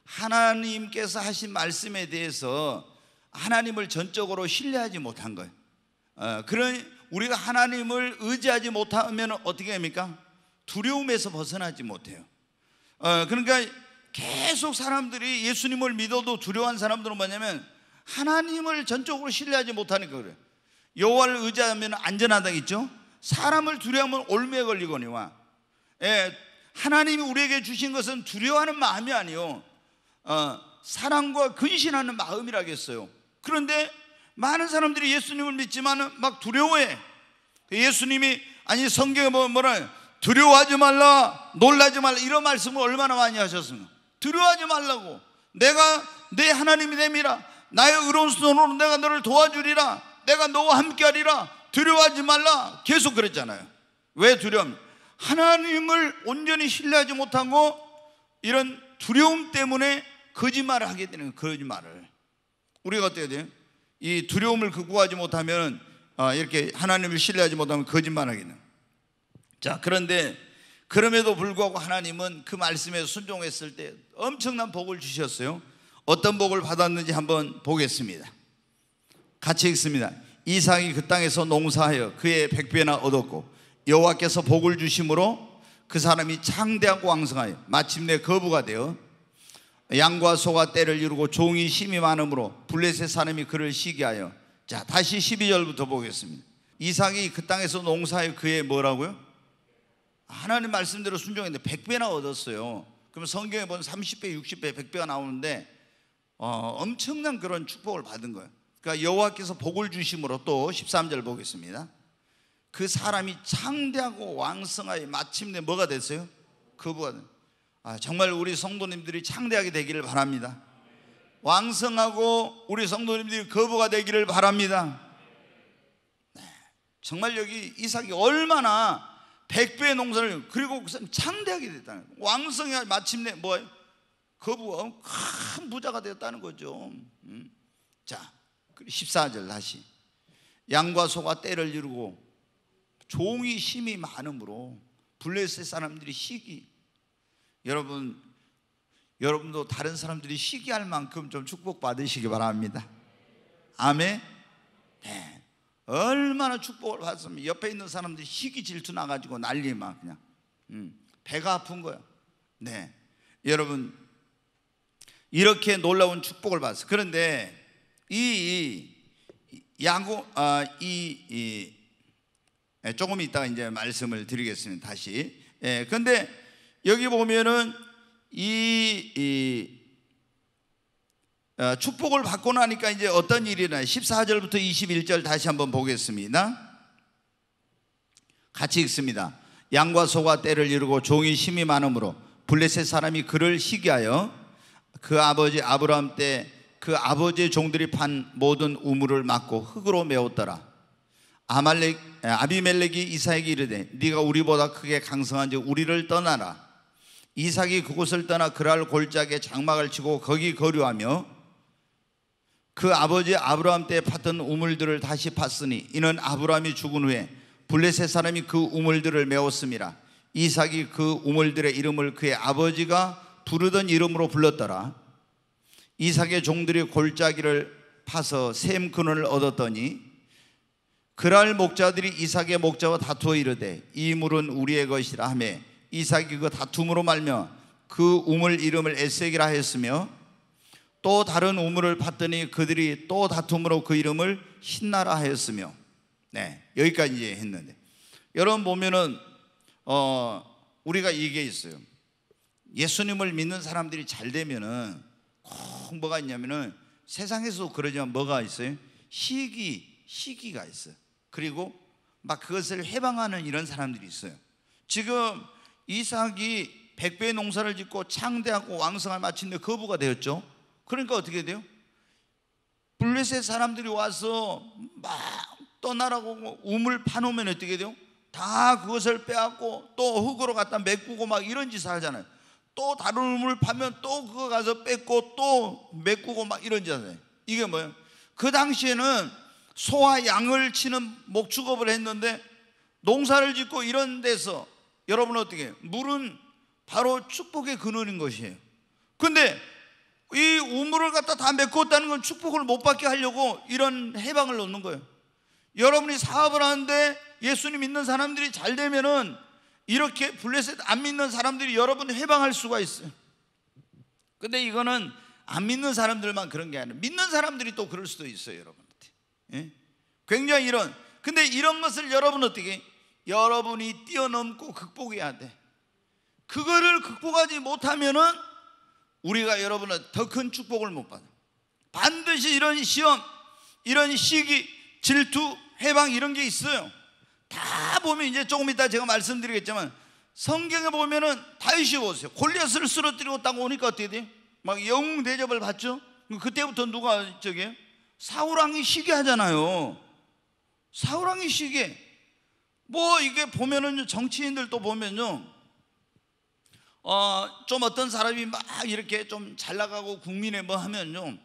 하나님께서 하신 말씀에 대해서 하나님을 전적으로 신뢰하지 못한 거예요. 어, 그런 우리가 하나님을 의지하지 못하면 어떻게 합니까? 두려움에서 벗어나지 못해요. 어, 그러니까 계속 사람들이 예수님을 믿어도 두려운 사람들은 뭐냐면 하나님을 전적으로 신뢰하지 못하니까 그래요. 여호와를 의지하면 안전하다겠죠. 사람을 두려우면 올무에 걸리거니와. 예, 하나님이 우리에게 주신 것은 두려워하는 마음이 아니요. 어, 사랑과 근신하는 마음이라겠어요. 그런데 많은 사람들이 예수님을 믿지만 막 두려워해. 그 예수님이 아니 성경에 보면 뭐, 뭐라 두려워하지 말라, 놀라지 말라 이런 말씀을 얼마나 많이 하셨습니까? 두려워하지 말라고. 내가 내 하나님이 됨이라. 나의 의로운 손으로 내가 너를 도와주리라. 내가 너와 함께하리라. 두려워하지 말라. 계속 그랬잖아요. 왜 두려움? 하나님을 온전히 신뢰하지 못하고 이런 두려움 때문에 거짓말을 하게 되는 거짓말을. 우리가 어떻게 돼요? 이 두려움을 극복하지 못하면 아, 이렇게 하나님을 신뢰하지 못하면 거짓말하기는. 자 그런데 그럼에도 불구하고 하나님은 그 말씀에 순종했을 때 엄청난 복을 주셨어요. 어떤 복을 받았는지 한번 보겠습니다. 같이 읽습니다. 이삭이 그 땅에서 농사하여 그의 백배나 얻었고 여호와께서 복을 주심으로 그 사람이 창대하고 왕성하여 마침내 거부가 되어 양과 소가 때를 이루고 종이 심이 많으므로 블레셋 사람이 그를 시기하여 자 다시 12절부터 보겠습니다 이삭이 그 땅에서 농사에 그의 뭐라고요? 하나님 말씀대로 순종했는데 100배나 얻었어요 그럼 성경에 보면 30배, 60배, 100배가 나오는데 어, 엄청난 그런 축복을 받은 거예요 그러니까 여호와께서 복을 주심으로 또 13절 보겠습니다 그 사람이 창대하고 왕성하여 마침내 뭐가 됐어요? 거부가 된 아, 정말 우리 성도님들이 창대하게 되기를 바랍니다. 왕성하고 우리 성도님들이 거부가 되기를 바랍니다. 네, 정말 여기 이삭이 얼마나 백배의 농사를 그리고 그 창대하게 됐다는 거예요. 왕성이 마침내 뭐 거부가 큰 부자가 되었다는 거죠. 음. 자, 14절 다시. 양과 소가 때를 이루고 종이 힘이 많으므로 블레셋 사람들이 시기 여러분, 여러분도 다른 사람들이 시기할 만큼 좀 축복받으시기 바랍니다. 아멘. 네. 얼마나 축복을 받으면 옆에 있는 사람들이 시기 질투 나가지고 난리 막 그냥. 음, 배가 아픈 거야. 네. 여러분, 이렇게 놀라운 축복을 받았어요. 그런데 이, 야고, 아, 이, 이 예, 조금 이따가 이제 말씀을 드리겠습니다. 다시. 예, 근데 여기 보면은 이, 이 아, 축복을 받고 나니까 이제 어떤 일이 나 14절부터 21절 다시 한번 보겠습니다. 같이 읽습니다. 양과 소가 때를 이루고 종이 심이 많으므로 블레셋 사람이 그를 시기하여 그 아버지 아브라함 때 그 아버지의 종들이 판 모든 우물을 막고 흙으로 메웠더라. 아말렉 아, 아비멜렉이 이사에게 이르되 네가 우리보다 크게 강성한지 우리를 떠나라. 이삭이 그곳을 떠나 그랄 골짜기에 장막을 치고 거기 거류하며 그 아버지 아브라함 때 팠던 우물들을 다시 팠으니 이는 아브라함이 죽은 후에 블레셋 사람이 그 우물들을 메웠습니다 이삭이 그 우물들의 이름을 그의 아버지가 부르던 이름으로 불렀더라 이삭의 종들이 골짜기를 파서 샘 근원을 얻었더니 그랄 목자들이 이삭의 목자와 다투어 이르되 이 물은 우리의 것이라 하매 이삭이 그 다툼으로 말며 그 우물 이름을 에색이라 했으며 또 다른 우물을 봤더니 그들이 또 다툼으로 그 이름을 신나라 했으며 네 여기까지 했는데 여러분 보면은 어 우리가 이게 있어요 예수님을 믿는 사람들이 잘 되면은 꼭 뭐가 있냐면은 세상에서도 그러지만 뭐가 있어요 시기 시기가 있어요 그리고 막 그것을 해방하는 이런 사람들이 있어요 지금 이삭이 백배 농사를 짓고 창대하고 왕성을 마친데 거부가 되었죠. 그러니까 어떻게 돼요? 블레셋 사람들이 와서 막 떠나라고 우물 파놓으면 어떻게 돼요? 다 그것을 빼앗고 또 흙으로 갖다 메꾸고 막 이런 짓을 하잖아요. 또 다른 우물 파면 또 그거 가서 뺏고 또 메꾸고 막 이런 짓을 해요. 이게 뭐예요? 그 당시에는 소와 양을 치는 목축업을 했는데 농사를 짓고 이런 데서 여러분 어떻게 해요? 물은 바로 축복의 근원인 것이에요. 근데 이 우물을 갖다 다 메꿨다는 건 축복을 못 받게 하려고 이런 해방을 놓는 거예요. 여러분이 사업을 하는데 예수님 믿는 사람들이 잘 되면은 이렇게 블레셋 안 믿는 사람들이 여러분 해방할 수가 있어요. 근데 이거는 안 믿는 사람들만 그런 게 아니라 믿는 사람들이 또 그럴 수도 있어요, 여러분한테. 예? 굉장히 이런 근데 이런 것을 여러분 어떻게 여러분이 뛰어넘고 극복해야 돼. 그거를 극복하지 못하면은 우리가 여러분은 더 큰 축복을 못 받아. 반드시 이런 시험, 이런 시기, 질투, 해방 이런 게 있어요. 다 보면 이제 조금 이따 제가 말씀드리겠지만 성경에 보면은 다윗이 보세요. 골리앗을 쓰러뜨리고 딱 오니까 어떻게 돼요? 막 영웅 대접을 받죠. 그때부터 누가 저게 사울 왕이 시기하잖아요. 사울 왕이 시기해. 뭐 이게 보면은 정치인들도 보면요. 어, 좀 어떤 사람이 막 이렇게 좀 잘 나가고 국민에 뭐 하면요.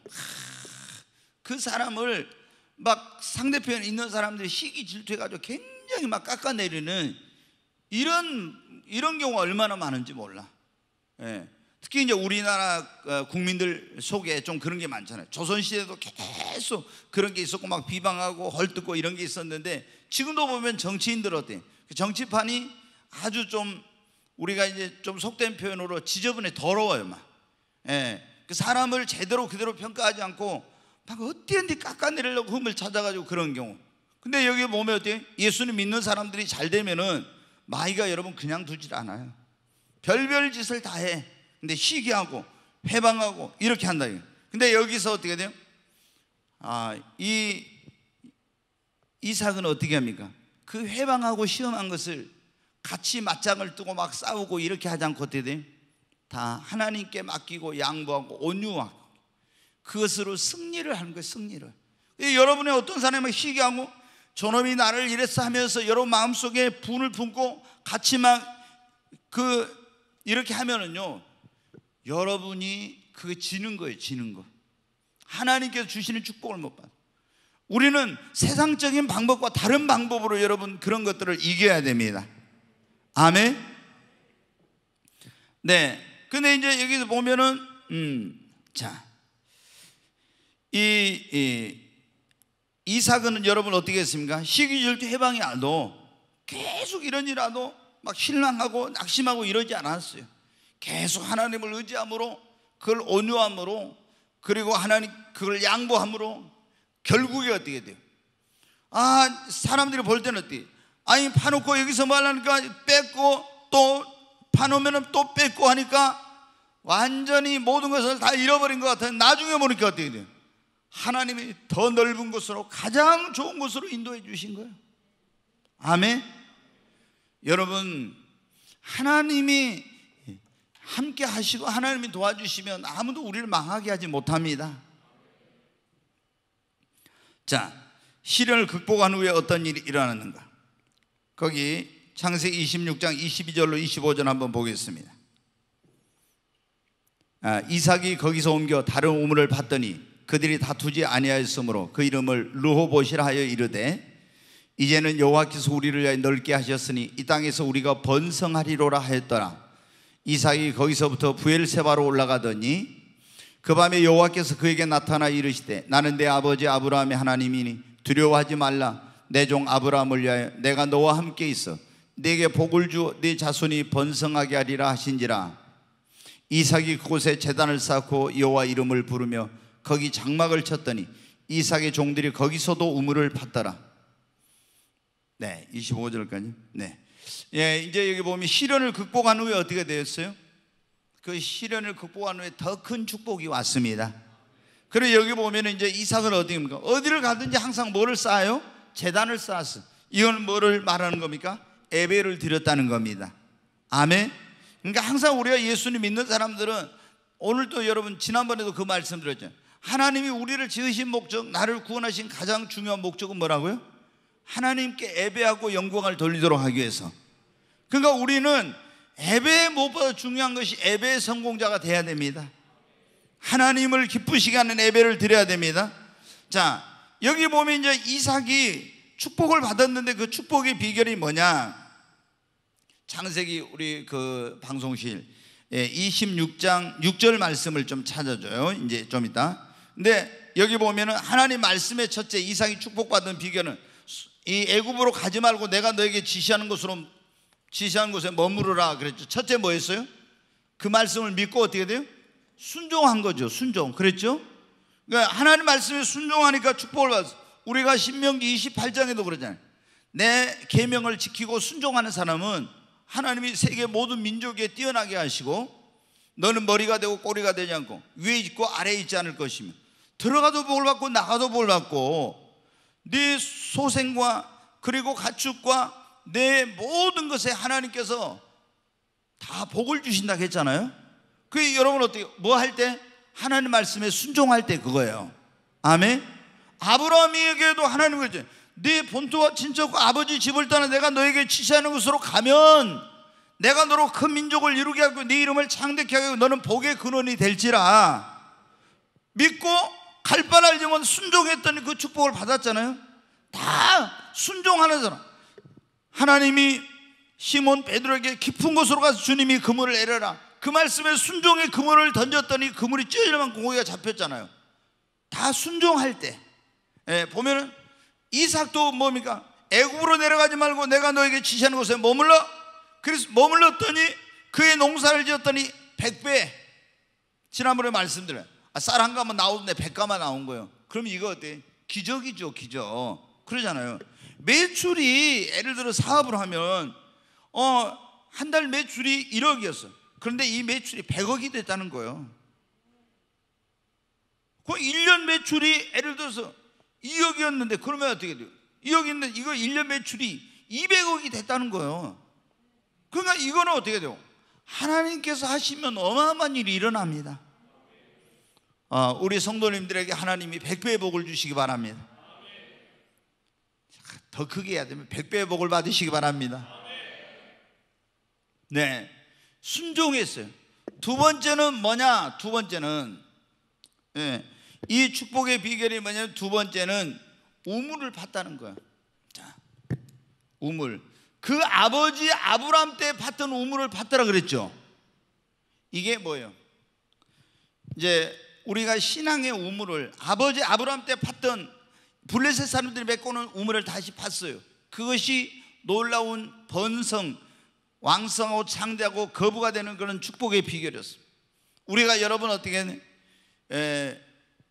그 사람을 막 상대편에 있는 사람들이 시기 질투해가지고 굉장히 막 깎아내리는 이런, 이런 경우가 얼마나 많은지 몰라. 예. 특히 이제 우리나라 어, 국민들 속에 좀 그런 게 많잖아요. 조선시대도 계속 그런 게 있었고 막 비방하고 헐뜯고 이런 게 있었는데 지금도 보면 정치인들 어때? 그 정치판이 아주 좀 우리가 이제 좀 속된 표현으로 지저분해 더러워요 막. 예. 그 사람을 제대로 그대로 평가하지 않고 막 어디한테 깎아내리려고 흠을 찾아가지고 그런 경우. 근데 여기 보면 어때? 예수님 믿는 사람들이 잘 되면은 마이가 여러분 그냥 두질 않아요. 별별 짓을 다 해. 근데 희귀하고 해방하고 이렇게 한다. 근데 여기서 어떻게 돼요? 아, 이 이삭은 어떻게 합니까? 그 해방하고 시험한 것을 같이 맞짱을 뜨고 막 싸우고 이렇게 하지 않고 어떻게 돼요? 다 하나님께 맡기고 양보하고 온유하고 그것으로 승리를 하는 거예요, 승리를. 여러분의 어떤 사람은 희귀하고 저놈이 나를 이랬어 하면서 여러분 마음속에 분을 품고 같이 막 그 이렇게 하면은요 여러분이 그게 지는 거예요, 지는 거. 하나님께서 주시는 축복을 못 받아. 우리는 세상적인 방법과 다른 방법으로 여러분 그런 것들을 이겨야 됩니다. 아멘. 네. 근데 이제 여기서 보면은 음, 자. 이, 이 이삭은 여러분 어떻게 했습니까? 시기질투 해방이 아도 계속 이런 일라도막 신랑하고 낙심하고 이러지 않았어요. 계속 하나님을 의지함으로 그걸 온유함으로 그리고 하나님 그걸 양보함으로 결국에 어떻게 돼요? 아 사람들이 볼 때는 어때? 아니 파놓고 여기서 말하니까 뺏고 또 파놓으면 또 뺏고 하니까 완전히 모든 것을 다 잃어버린 것 같아요 나중에 보니까 어떻게 돼요? 하나님이 더 넓은 곳으로 가장 좋은 곳으로 인도해 주신 거예요 아멘 여러분 하나님이 함께 하시고 하나님이 도와주시면 아무도 우리를 망하게 하지 못합니다. 자, 시련을 극복한 후에 어떤 일이 일어났는가? 거기 창세기 26장 22절로 25절 한번 보겠습니다. 아, 이삭이 거기서 옮겨 다른 우물을 봤더니 그들이 다투지 아니하였으므로 그 이름을 루호보시라 하여 이르되 이제는 여호와께서 우리를 넓게 하셨으니 이 땅에서 우리가 번성하리로라 하였더라. 이삭이 거기서부터 부엘세바로 올라가더니 그 밤에 여호와께서 그에게 나타나 이르시되 나는 내 아버지 아브라함의 하나님이니 두려워하지 말라 내 종 아브라함을 위하여 내가 너와 함께 있어 네게 복을 주어 네 자손이 번성하게 하리라 하신지라 이삭이 그곳에 재단을 쌓고 여호와 이름을 부르며 거기 장막을 쳤더니 이삭의 종들이 거기서도 우물을 팠더라 네 25절까지 네 예, 이제 여기 보면 시련을 극복한 후에 어떻게 되었어요? 그 시련을 극복한 후에 더 큰 축복이 왔습니다. 그리고 여기 보면 이제 이삭은 어디입니까? 어디를 가든지 항상 뭐를 쌓아요? 재단을 쌓았어. 이건 뭐를 말하는 겁니까? 예배를 드렸다는 겁니다. 아멘. 그러니까 항상 우리가 예수님 믿는 사람들은 오늘도 여러분 지난번에도 그 말씀 드렸죠. 하나님이 우리를 지으신 목적, 나를 구원하신 가장 중요한 목적은 뭐라고요? 하나님께 예배하고 영광을 돌리도록 하기 위해서. 그러니까 우리는 예배의 무엇보다 중요한 것이 예배의 성공자가 돼야 됩니다. 하나님을 기쁘시게 하는 예배를 드려야 됩니다. 자, 여기 보면 이제 이삭이 축복을 받았는데 그 축복의 비결이 뭐냐? 창세기 우리 그 방송실 26장 예, 6절 말씀을 좀 찾아줘요. 이제 좀 이따. 근데 여기 보면은 하나님 말씀의 첫째 이상이 축복받은 비결은 이 애굽으로 가지 말고 내가 너에게 지시하는 것으로 지시한 곳에 머무르라 그랬죠. 첫째 뭐였어요? 그 말씀을 믿고 어떻게 돼요? 순종한 거죠. 순종. 그랬죠? 그러니까 하나님 말씀에 순종하니까 축복을 받았어. 우리가 신명기 28장에도 그러잖아요. 내 계명을 지키고 순종하는 사람은 하나님이 세계 모든 민족에 뛰어나게 하시고 너는 머리가 되고 꼬리가 되지 않고 위에 있고 아래에 있지 않을 것이며 들어가도 복을 받고 나가도 복을 받고 네 소생과 그리고 가축과 내 모든 것에 하나님께서 다 복을 주신다 했잖아요. 그 여러분 어떻게 뭐 할 때 하나님 말씀에 순종할 때 그거예요. 아멘. 아브라함에게도 하나님 그랬죠. 네 본토와 친척 아버지 집을 떠나 내가 너에게 지시하는 곳으로 가면 내가 너로 큰 민족을 이루게 하고 네 이름을 창대케 하고 너는 복의 근원이 될지라 믿고 갈바랄 영은 순종했더니 그 축복을 받았잖아요. 다 순종하는 사람. 하나님이 시몬 베드로에게 깊은 곳으로 가서 주님이 그물을 내려라. 그 말씀에 순종의 그물을 던졌더니 그물이 찢어질만 공기가 잡혔잖아요. 다 순종할 때. 예, 보면은 이삭도 뭡니까? 애굽으로 내려가지 말고 내가 너에게 지시하는 곳에 머물러. 그래서 머물렀더니 그의 농사를 지었더니 백배 지난번에 말씀드려 아, 쌀한 가마 나오는데 백가마 나온 거예요. 그럼 이거 어때? 기적이죠, 기적. 그러잖아요. 매출이 예를 들어 사업을 하면 어 한 달 매출이 1억이었어. 그런데 이 매출이 100억이 됐다는 거예요. 그 1년 매출이 예를 들어서 2억이었는데 그러면 어떻게 돼요? 2억인데 이거 1년 매출이 200억이 됐다는 거예요. 그러니까 이거는 어떻게 돼요? 하나님께서 하시면 어마어마한 일이 일어납니다. 어, 우리 성도님들에게 하나님이 백배의 복을 주시기 바랍니다. 더 크게 해야 되면 백배의 복을 받으시기 바랍니다. 네. 순종했어요. 두 번째는 뭐냐? 두 번째는 네. 이 축복의 비결이 뭐냐면 두 번째는 우물을 팠다는 거야. 자, 우물. 그 아버지 아브람 때 팠던 우물을 팠더라 그랬죠. 이게 뭐예요? 이제 우리가 신앙의 우물을 아버지 아브람 때 팠던 블레셋 사람들이 메꿔놓은 우물을 다시 팠어요. 그것이 놀라운 번성, 왕성하고 창대하고 거부가 되는 그런 축복의 비결이었습니 우리가 여러분 어떻게 에,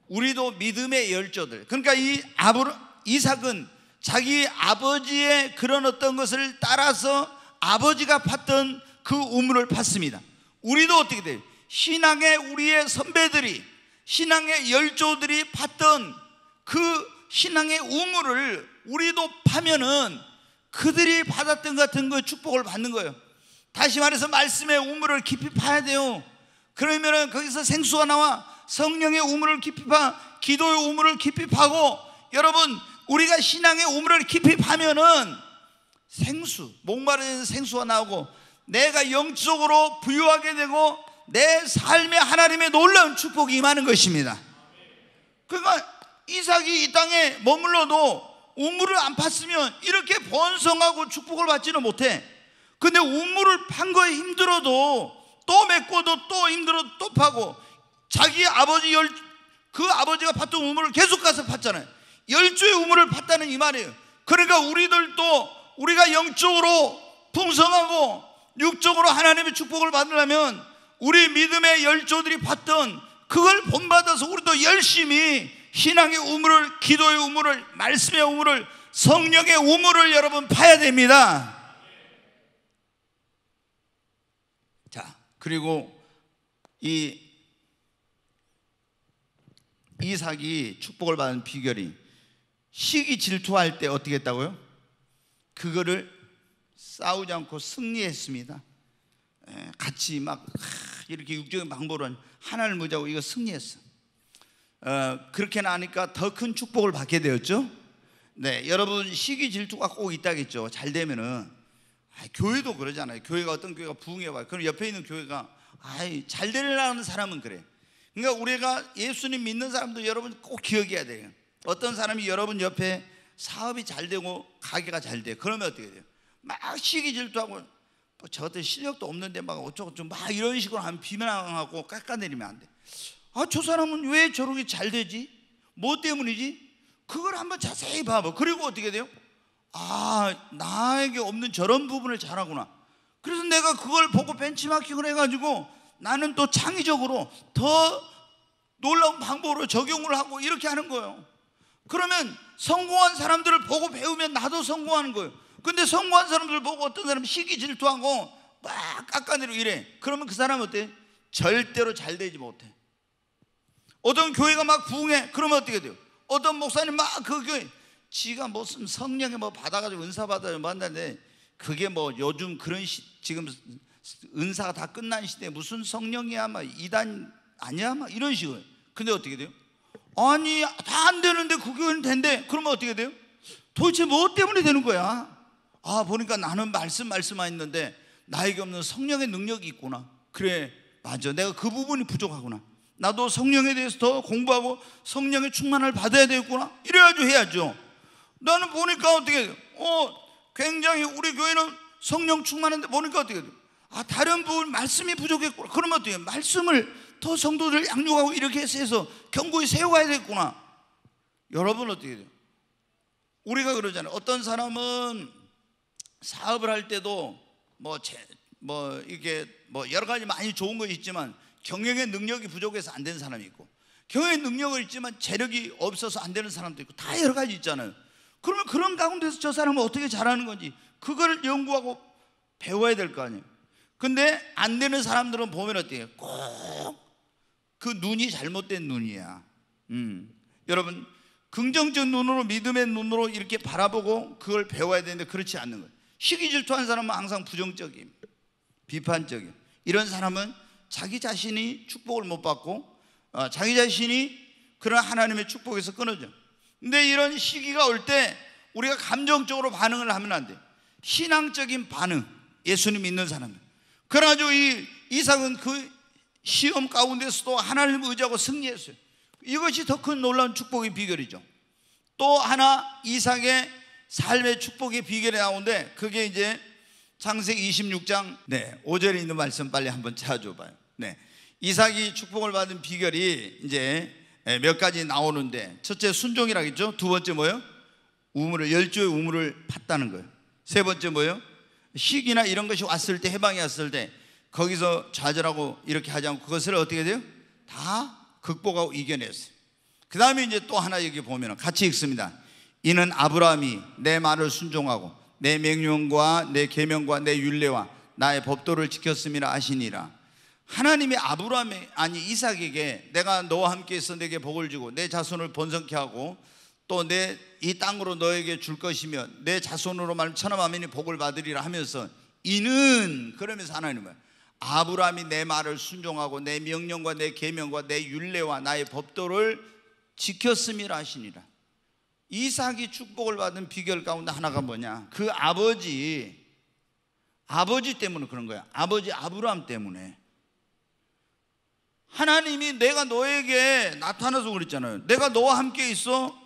우리도 믿음의 열조들. 그러니까 이 아브로, 이삭은 자기 아버지의 그런 어떤 것을 따라서 아버지가 팠던 그 우물을 팠습니다. 우리도 어떻게 돼요? 신앙의 우리의 선배들이 신앙의 열조들이 팠던 그 신앙의 우물을 우리도 파면은 그들이 받았던 것 같은 그 축복을 받는 거예요. 다시 말해서 말씀의 우물을 깊이 파야 돼요. 그러면은 거기서 생수가 나와 성령의 우물을 깊이 파, 기도의 우물을 깊이 파고 여러분 우리가 신앙의 우물을 깊이 파면은 생수, 목마른 생수가 나오고 내가 영적으로 부유하게 되고 내 삶에 하나님의 놀라운 축복이 임하는 것입니다. 그러니까 이삭이 이 땅에 머물러도 우물을 안 팠으면 이렇게 번성하고 축복을 받지는 못해. 근데 우물을 판 거에 힘들어도 또 메꿔도 또 힘들어도 또 파고 자기 아버지 열, 그 아버지가 팠던 우물을 계속 가서 팠잖아요. 열주의 우물을 팠다는 이 말이에요. 그러니까 우리들도 우리가 영적으로 풍성하고 육적으로 하나님의 축복을 받으려면 우리 믿음의 열조들이 봤던 그걸 본받아서 우리도 열심히 신앙의 우물을 기도의 우물을 말씀의 우물을 성령의 우물을 여러분 파야 됩니다. 자, 그리고 이 이삭이 축복을 받은 비결이 시기 질투할 때 어떻게 했다고요? 그거를 싸우지 않고 승리했습니다. 예, 같이 막 이렇게 육적인 방법은 하나를 무자고 이거 승리했어. 어, 그렇게 나니까 더 큰 축복을 받게 되었죠. 네, 여러분 시기 질투가 꼭 있다겠죠. 잘 되면은 아, 교회도 그러잖아요. 교회가 어떤 교회가 부흥해 봐요. 그럼 옆에 있는 교회가 아이 잘 되려는 사람은 그래. 그러니까 우리가 예수님 믿는 사람도 여러분 꼭 기억해야 돼요. 어떤 사람이 여러분 옆에 사업이 잘 되고 가게가 잘 돼. 그러면 어떻게 돼요? 막 시기 질투하고 뭐저 같은 실력도 없는데 막 어쩌고 저막 이런 식으로 하면 비난하고 깎아내리면 안 돼. 아, 저 사람은 왜 저렇게 잘 되지? 뭐 때문이지? 그걸 한번 자세히 봐봐. 그리고 어떻게 돼요? 아, 나에게 없는 저런 부분을 잘하구나. 그래서 내가 그걸 보고 벤치마킹을 해가지고 나는 또 창의적으로 더 놀라운 방법으로 적용을 하고 이렇게 하는 거예요. 그러면 성공한 사람들을 보고 배우면 나도 성공하는 거예요. 근데 성공한 사람들 을 보고 어떤 사람 시기 질투하고 막 깎아내리고 이래. 그러면 그 사람 어때? 절대로 잘 되지 못해. 어떤 교회가 막 부흥해 그러면 어떻게 돼요? 어떤 목사님 막 그 교회 지가 무슨 성령에 뭐 받아가지고 은사 받아서 만났는데 그게 뭐 요즘 그런 시, 지금 은사가 다 끝난 시대에 무슨 성령이야 막 이단 아니야 막 이런 식으로 근데 어떻게 돼요? 아니 다 안 되는데 그 교회는 된대 그러면 어떻게 돼요? 도대체 뭐 때문에 되는 거야? 아 보니까 나는 말씀 말씀만 있는데 나에게 없는 성령의 능력이 있구나 그래 맞아 내가 그 부분이 부족하구나 나도 성령에 대해서 더 공부하고 성령의 충만을 받아야 되겠구나. 이래야죠, 해야죠. 나는 보니까 어떻게, 어, 굉장히 우리 교회는 성령 충만한데 보니까 어떻게 돼요? 아, 다른 부분 말씀이 부족했구나. 그러면 어떻게 해요? 말씀을 더 성도들 양육하고 이렇게 해서 경고히 세워가야 되겠구나. 여러분 어떻게 돼요? 우리가 그러잖아요. 어떤 사람은 사업을 할 때도 뭐, 제, 뭐, 이게 뭐 여러 가지 많이 좋은 거 있지만 경영의 능력이 부족해서 안 되는 사람이 있고 경영의 능력을 있지만 재력이 없어서 안 되는 사람도 있고 다 여러 가지 있잖아요. 그러면 그런 가운데서 저 사람은 어떻게 잘하는 건지 그걸 연구하고 배워야 될 거 아니에요. 근데 안 되는 사람들은 보면 어때요? 꼭 그 눈이 잘못된 눈이야. 음. 여러분 긍정적 눈으로 믿음의 눈으로 이렇게 바라보고 그걸 배워야 되는데 그렇지 않는 거예요. 시기 질투한 사람은 항상 부정적임, 비판적임. 이런 사람은 자기 자신이 축복을 못 받고 어, 자기 자신이 그런 하나님의 축복에서 끊어져. 근데 이런 시기가 올 때 우리가 감정적으로 반응을 하면 안 돼. 신앙적인 반응. 예수님 믿는 사람 그래가지고 이 이삭은 그 시험 가운데서도 하나님 의지하고 승리했어요. 이것이 더 큰 놀라운 축복의 비결이죠. 또 하나 이삭의 삶의 축복의 비결이 나오는데 그게 이제 창세기 26장 네, 5절에 있는 말씀 빨리 한번 찾아 줘 봐요. 네. 이삭이 축복을 받은 비결이 이제 예, 몇 가지 나오는데 첫째 순종이라겠죠? 두 번째 뭐예요? 우물을 열조의 우물을 팠다는 거예요. 세 번째 뭐예요? 희귀나 이런 것이 왔을 때 해방이 왔을 때 거기서 좌절하고 이렇게 하지 않고 그것을 어떻게 돼요? 다 극복하고 이겨냈어요. 그 다음에 이제 또 하나 여기 보면 같이 읽습니다. 이는 아브라함이 내 말을 순종하고 내 명령과 내 계명과 내윤례와 나의 법도를 지켰음이라 하시니라. 하나님이 아브라함 아니 이삭에게 내가 너와 함께 있어 내게 복을 주고 내 자손을 번성케 하고 또 내 이 땅으로 너에게 줄 것이며 내 자손으로 말 천하만민이 복을 받으리라 하면서 이는 그러면서 하나님은 아브라함이 내 말을 순종하고 내 명령과 내 계명과 내 율례와 나의 법도를 지켰음이라 하시니라. 이삭이 축복을 받은 비결 가운데 하나가 뭐냐? 그 아버지 아버지 때문에 그런 거야. 아버지 아브라함 때문에. 하나님이 내가 너에게 나타나서 그랬잖아요. 내가 너와 함께 있어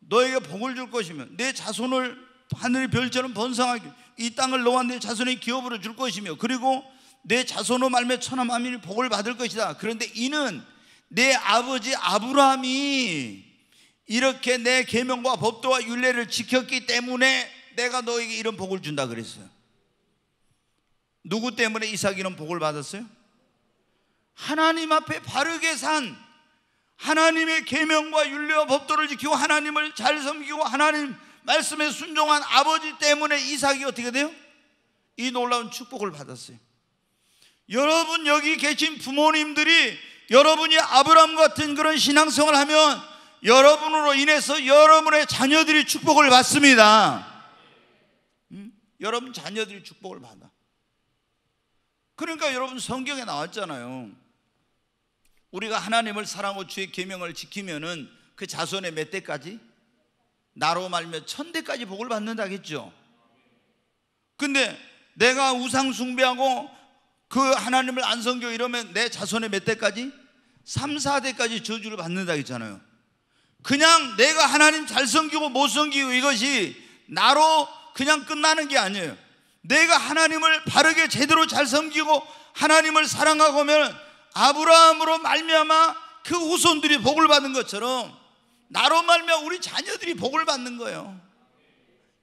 너에게 복을 줄 것이며 내 자손을 하늘의 별처럼 번성하게 이 땅을 너와 내 자손의 기업으로 줄 것이며 그리고 내 자손으로 말며 천하 만민이 복을 받을 것이다. 그런데 이는 내 아버지 아브라함이 이렇게 내 계명과 법도와 윤례를 지켰기 때문에 내가 너에게 이런 복을 준다 그랬어요. 누구 때문에 이삭이는 복을 받았어요? 하나님 앞에 바르게 산 하나님의 계명과 윤례와 법도를 지키고 하나님을 잘 섬기고 하나님 말씀에 순종한 아버지 때문에 이삭이 어떻게 돼요? 이 놀라운 축복을 받았어요. 여러분 여기 계신 부모님들이 여러분이 아브람 같은 그런 신앙생활 하면 여러분으로 인해서 여러분의 자녀들이 축복을 받습니다. 음? 여러분 자녀들이 축복을 받아. 그러니까 여러분 성경에 나왔잖아요. 우리가 하나님을 사랑하고 주의 계명을 지키면은 그 자손의 몇 대까지 나로 말면 천 대까지 복을 받는다겠죠. 근데 내가 우상 숭배하고 그 하나님을 안 섬겨 이러면 내 자손의 몇 대까지 3, 4대까지 저주를 받는다 했잖아요. 그냥 내가 하나님 잘 섬기고 못 섬기고 이것이 나로 그냥 끝나는 게 아니에요. 내가 하나님을 바르게 제대로 잘 섬기고 하나님을 사랑하고 면 아브라함으로 말미암아 그 후손들이 복을 받은 것처럼 나로 말미암아 우리 자녀들이 복을 받는 거예요.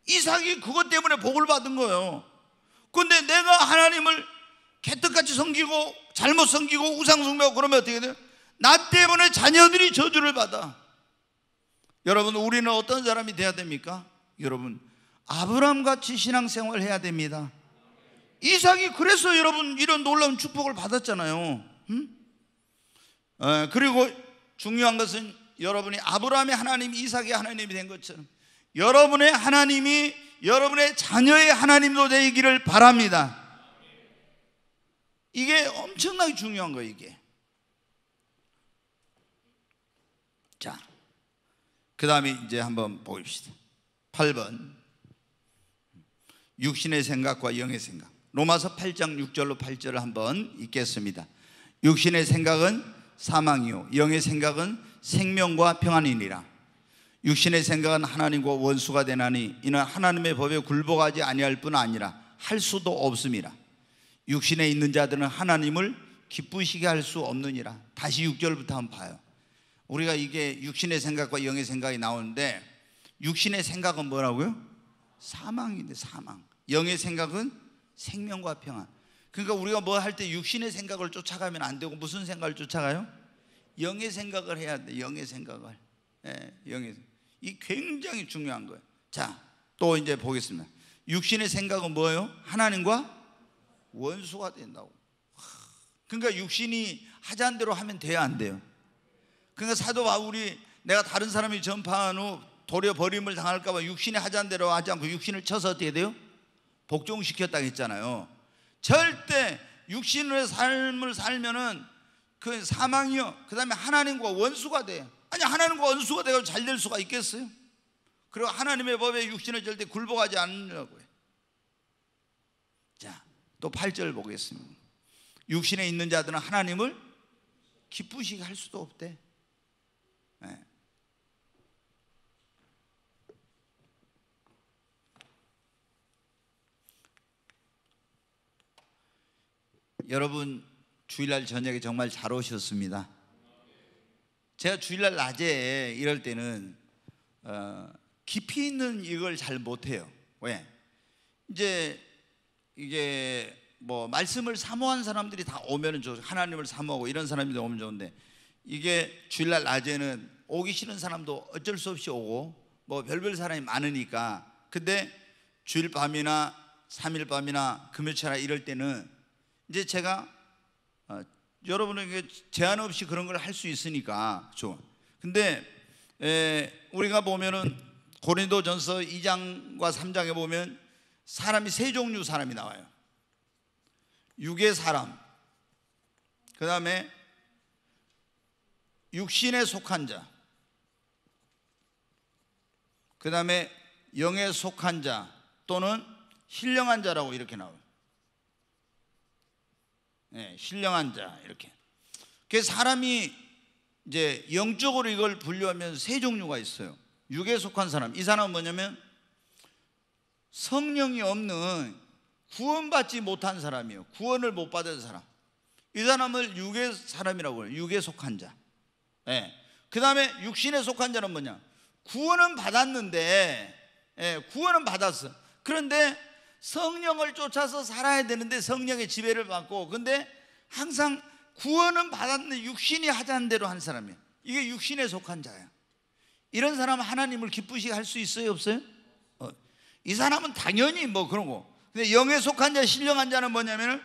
이삭이 그것 때문에 복을 받은 거예요. 근데 내가 하나님을 개떡같이 섬기고 잘못 섬기고 우상 숭배하고 그러면 어떻게 돼요? 나 때문에 자녀들이 저주를 받아. 여러분 우리는 어떤 사람이 돼야 됩니까? 여러분 아브람 같이 신앙생활 해야 됩니다. 이삭이 그래서 여러분 이런 놀라운 축복을 받았잖아요. 음? 에, 어, 그리고 중요한 것은 여러분이 아브라함의 하나님, 이삭의 하나님이 된 것처럼 여러분의 하나님이 여러분의 자녀의 하나님도 되기를 바랍니다. 이게 엄청나게 중요한 거예요, 이게. 그 다음에 이제 한번 보입시다. 8번. 육신의 생각과 영의 생각. 로마서 8장 6절로 8절을 한번 읽겠습니다. 육신의 생각은 사망이요. 영의 생각은 생명과 평안이니라. 육신의 생각은 하나님과 원수가 되나니 이는 하나님의 법에 굴복하지 아니할 뿐 아니라 할 수도 없습니다 육신에 있는 자들은 하나님을 기쁘시게 할 수 없느니라. 다시 6절부터 한번 봐요. 우리가 이게 육신의 생각과 영의 생각이 나오는데 육신의 생각은 뭐라고요? 사망인데 사망. 영의 생각은 생명과 평안. 그러니까 우리가 뭐 할 때 육신의 생각을 쫓아가면 안 되고 무슨 생각을 쫓아가요? 영의 생각을 해야 돼. 영의 생각을. 예, 영의 이 굉장히 중요한 거예요. 자, 또 이제 보겠습니다. 육신의 생각은 뭐예요? 하나님과 원수가 된다고. 그러니까 육신이 하자는 대로 하면 돼야 안 돼요. 그러니까 사도 바울이 내가 다른 사람이 전파한 후 도려버림을 당할까봐 육신이 하잔대로 하지 않고 육신을 쳐서 어떻게 돼요? 복종시켰다 했잖아요. 절대 육신의 삶을 살면은 그 사망이요. 그 다음에 하나님과 원수가 돼. 아니, 하나님과 원수가 되고 잘 될 수가 있겠어요? 그리고 하나님의 법에 육신을 절대 굴복하지 않으려고 해. 자, 또 8절 보겠습니다. 육신에 있는 자들은 하나님을 기쁘시게 할 수도 없대. 여러분 주일날 저녁에 정말 잘 오셨습니다. 제가 주일날 낮에 이럴 때는 어, 깊이 있는 이걸 잘 못해요. 왜? 이제 이게 뭐 말씀을 사모한 사람들이 다 오면은 좋 하나님을 사모하고 이런 사람들이 오면 좋은데 이게 주일날 낮에는 오기 싫은 사람도 어쩔 수 없이 오고 뭐 별별 사람이 많으니까 근데 주일 밤이나 3일 밤이나 금요철이나 이럴 때는 이제 제가 어, 여러분에게 제한 없이 그런 걸 할 수 있으니까 좋아. 근데 에, 우리가 보면은 고린도전서 2장과 3장에 보면 사람이 세 종류 사람이 나와요. 육의 사람. 그다음에 육신에 속한 자. 그다음에 영에 속한 자 또는 신령한 자라고 이렇게 나와요. 예, 신령한 자 이렇게. 그 사람이 이제 영적으로 이걸 분류하면 세 종류가 있어요. 육에 속한 사람. 이 사람은 뭐냐면 성령이 없는 구원받지 못한 사람이에요. 구원을 못 받은 사람. 이 사람을 육의 사람이라고 해요. 육에 속한 자. 예. 그 다음에 육신에 속한 자는 뭐냐? 구원은 받았는데, 예, 구원은 받았어. 그런데 성령을 쫓아서 살아야 되는데 성령의 지배를 받고 근데 항상 구원은 받았는데 육신이 하자는 대로 한 사람이에요. 이게 육신에 속한 자야. 이런 사람은 하나님을 기쁘시게 할 수 있어요, 없어요? 어. 이 사람은 당연히 뭐 그런 거. 근데 영에 속한 자, 신령한 자는 뭐냐면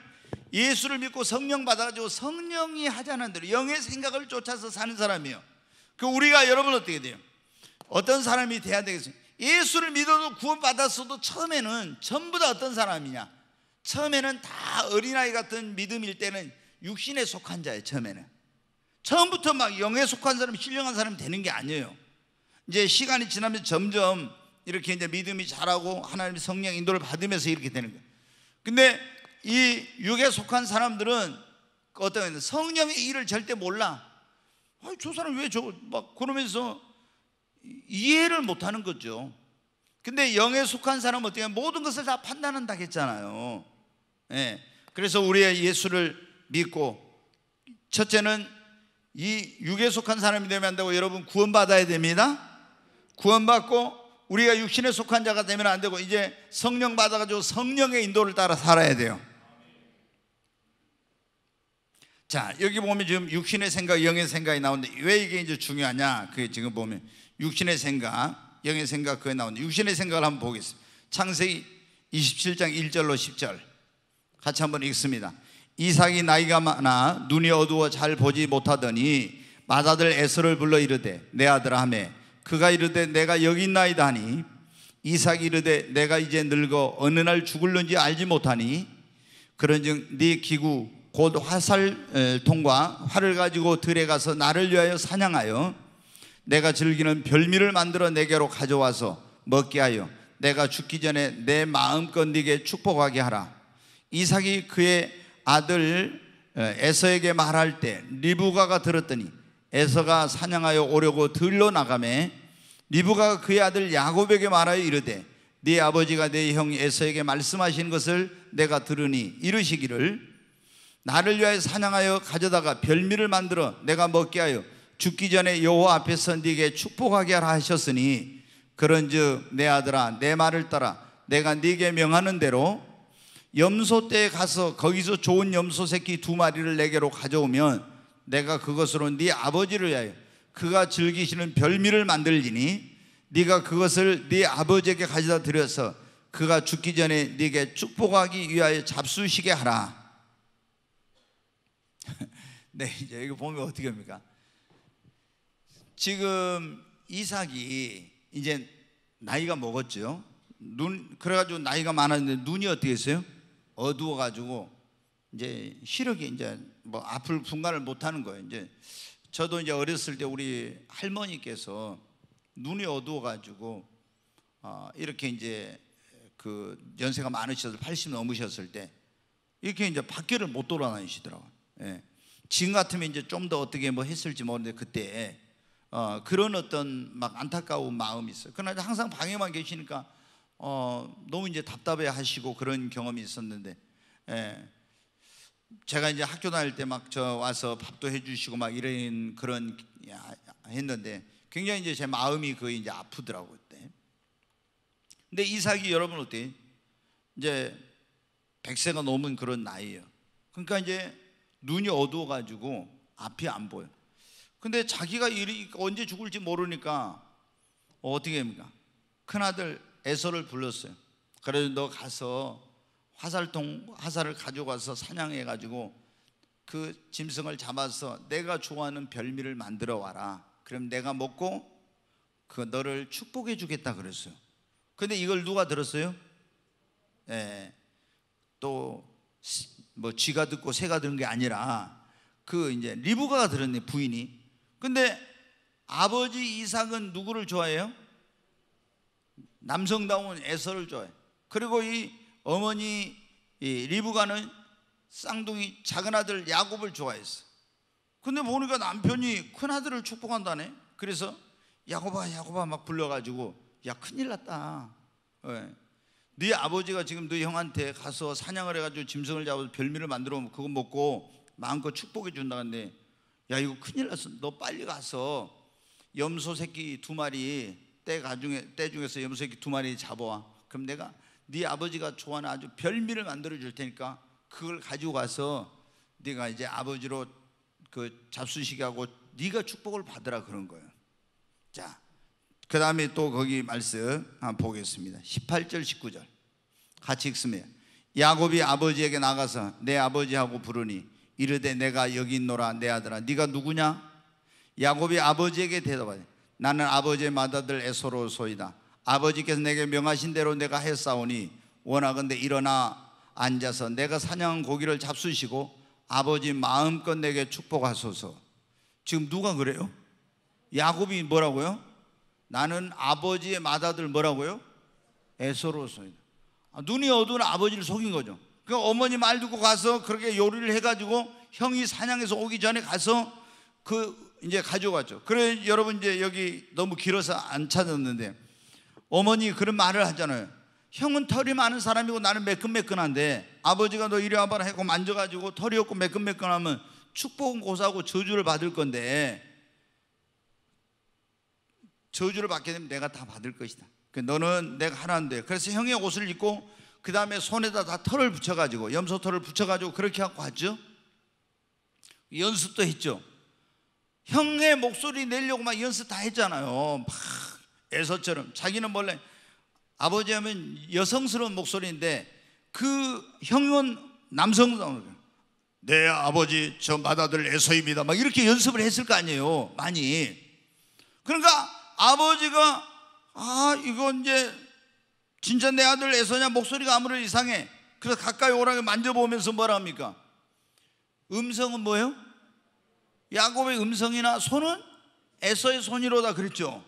예수를 믿고 성령 받아가지고 성령이 하자는 대로 영의 생각을 쫓아서 사는 사람이에요. 그 우리가 여러분 어떻게 돼요? 어떤 사람이 돼야 되겠어요? 예수를 믿어도 구원받았어도 처음에는 전부 다 어떤 사람이냐? 처음에는 다 어린아이 같은 믿음일 때는 육신에 속한 자예요, 처음에는. 처음부터 막 영에 속한 사람, 신령한 사람 이 되는 게 아니에요. 이제 시간이 지나면 점점 이렇게 이제 믿음이 자라고 하나님의 성령 인도를 받으면서 이렇게 되는 거예요. 근데 이 육에 속한 사람들은 어떤 성령의 일을 절대 몰라. 아니, 저 사람 왜 저 막 그러면서 이해를 못하는 거죠. 근데 영에 속한 사람은 어떻게 모든 것을 다 판단한다 했잖아요. 예. 그래서 우리의 예수를 믿고 첫째는 이 육에 속한 사람이 되면 안 되고 여러분 구원받아야 됩니다. 구원받고 우리가 육신에 속한 자가 되면 안 되고 이제 성령 받아가지고 성령의 인도를 따라 살아야 돼요. 자, 여기 보면 지금 육신의 생각, 영의 생각이 나오는데 왜 이게 이제 중요하냐? 그게 지금 보면 육신의 생각, 영의 생각 그에 나오는 육신의 생각을 한번 보겠습니다. 창세기 27장 1절로 10절 같이 한번 읽습니다. 이삭이 나이가 많아 눈이 어두워 잘 보지 못하더니 마다들 에서를 불러 이르되 내 아들아 하매 그가 이르되 내가 여기 있나이다 하니 이삭이 이르되 내가 이제 늙어 어느 날 죽을는지 알지 못하니 그런즉 네 기구 곧 화살통과 활을 가지고 들에 가서 나를 위하여 사냥하여 내가 즐기는 별미를 만들어 내게로 가져와서 먹게 하여 내가 죽기 전에 내 마음껏 네게 축복하게 하라. 이삭이 그의 아들 어, 에서에게 말할 때 리브가가 들었더니 에서가 사냥하여 오려고 들러 나가매 리브가가 그의 아들 야곱에게 말하여 이르되 네 아버지가 내형 에서에게 말씀하신 것을 내가 들으니 이르시기를 나를 위하여 사냥하여 가져다가 별미를 만들어 내가 먹게 하여 죽기 전에 여호와 앞에서 네게 축복하게 하라 하셨으니 그런즉 내 아들아 내 말을 따라 내가 네게 명하는 대로 염소 떼에 가서 거기서 좋은 염소 새끼 두 마리를 내게로 가져오면 내가 그것으로 네 아버지를 위하여 그가 즐기시는 별미를 만들지니 네가 그것을 네 아버지에게 가져다 드려서 그가 죽기 전에 네게 축복하기 위하여 잡수시게 하라. <laughs> 네, 이제 이거 보면 어떻게 합니까? 지금 이삭이 이제 나이가 먹었죠. 눈 그래가지고 나이가 많았는데 눈이 어떻게 했어요? 어두워가지고 이제 시력이 이제 뭐 앞을 분간을 못하는 거예요. 이제 저도 이제 어렸을 때 우리 할머니께서 눈이 어두워가지고 어, 이렇게 이제 그 연세가 많으셔서 80 넘으셨을 때 이렇게 이제 밖에를 못 돌아다니시더라고요. 예. 지금 같으면 이제 좀 더 어떻게 뭐 했을지 모르는데 그때 어, 그런 어떤 막 안타까운 마음이 있어요. 그러나 항상 방에만 계시니까 어, 너무 이제 답답해 하시고 그런 경험이 있었는데, 예. 제가 이제 학교 다닐 때막 저 와서 밥도 해주시고 막 이런 그런 야, 했는데 굉장히 이제 제 마음이 거 이제 아프더라고요. 그때. 근데 이삭이 여러분 어때? 이제 백세가 넘은 그런 나이예요. 그러니까 이제 눈이 어두워가지고 앞이 안 보여. 근데 자기가 언제 죽을지 모르니까 어, 어떻게 합니까? 큰아들 에서를 불렀어요. 그래서 너 가서 화살통, 화살을 가져가서 사냥해가지고 그 짐승을 잡아서 내가 좋아하는 별미를 만들어 와라. 그럼 내가 먹고 그 너를 축복해 주겠다 그랬어요. 근데 이걸 누가 들었어요? 예. 또뭐 쥐가 듣고 새가 들은 게 아니라 그 이제 리브가 들었네 부인이 근데 아버지 이삭은 누구를 좋아해요? 남성다운 에서를 좋아해. 그리고 이 어머니 이 리브가는 쌍둥이 작은 아들 야곱을 좋아했어. 근데 보니까 남편이 큰 아들을 축복한다네. 그래서 야곱아 야곱아 막 불러가지고 야 큰일 났다. 네. 네 아버지가 지금 네 형한테 가서 사냥을 해가지고 짐승을 잡아서 별미를 만들어 그거 먹고 마음껏 축복해 준다는데 야 이거 큰일 났어. 너 빨리 가서 염소 새끼 두 마리 떼 가중에 떼 중에서 염소 새끼 두 마리 잡아와. 그럼 내가 네 아버지가 좋아하는 아주 별미를 만들어 줄 테니까 그걸 가지고 가서 네가 이제 아버지로 그잡수시기하고 네가 축복을 받으라 그런 거예요. 자, 그 다음에 또 거기 말씀 한번 보겠습니다. 18절, 19절. 같이 읽습니다. 야곱이 아버지에게 나가서 내 아버지하고 부르니 이르되 내가 여기 있노라 내 아들아 네가 누구냐 야곱이 아버지에게 대답하니 나는 아버지의 맏아들 에소로소이다 아버지께서 내게 명하신 대로 내가 했사오니 원하건대 일어나 앉아서 내가 사냥한 고기를 잡수시고 아버지 마음껏 내게 축복하소서 지금 누가 그래요? 야곱이 뭐라고요? 나는 아버지의 맏아들 뭐라고요? 에소로소이다 아, 눈이 어두운 아버지를 속인 거죠 그 어머니 말 듣고 가서 그렇게 요리를 해가지고 형이 사냥해서 오기 전에 가서 그 이제 가져갔죠. 그래 여러분 이제 여기 너무 길어서 안 찾았는데 어머니 그런 말을 하잖아요. 형은 털이 많은 사람이고 나는 매끈매끈한데 아버지가 너 이리 와봐라 하고 만져가지고 털이 없고 매끈매끈하면 축복은 고사하고 저주를 받을 건데 저주를 받게 되면 내가 다 받을 것이다. 그 너는 내가 하나인데 그래서 형의 옷을 입고 그 다음에 손에다 다 털을 붙여가지고 염소털을 붙여가지고 그렇게 하고 왔죠. 연습도 했죠. 형의 목소리 내려고 막 연습 다 했잖아요. 막 애서처럼 자기는 원래 아버지 하면 여성스러운 목소리인데 그 형은 남성 성내 아버지 저맏아들 애서입니다. 막 이렇게 연습을 했을 거 아니에요. 많이. 그러니까 아버지가 아 이거 이제 진짜 내 아들 에서냐 목소리가 아무래 이상해. 그래서 가까이 오라고 만져보면서 뭐라 합니까? 음성은 뭐예요? 야곱의 음성이나 손은 에서의 손이로다 그랬죠.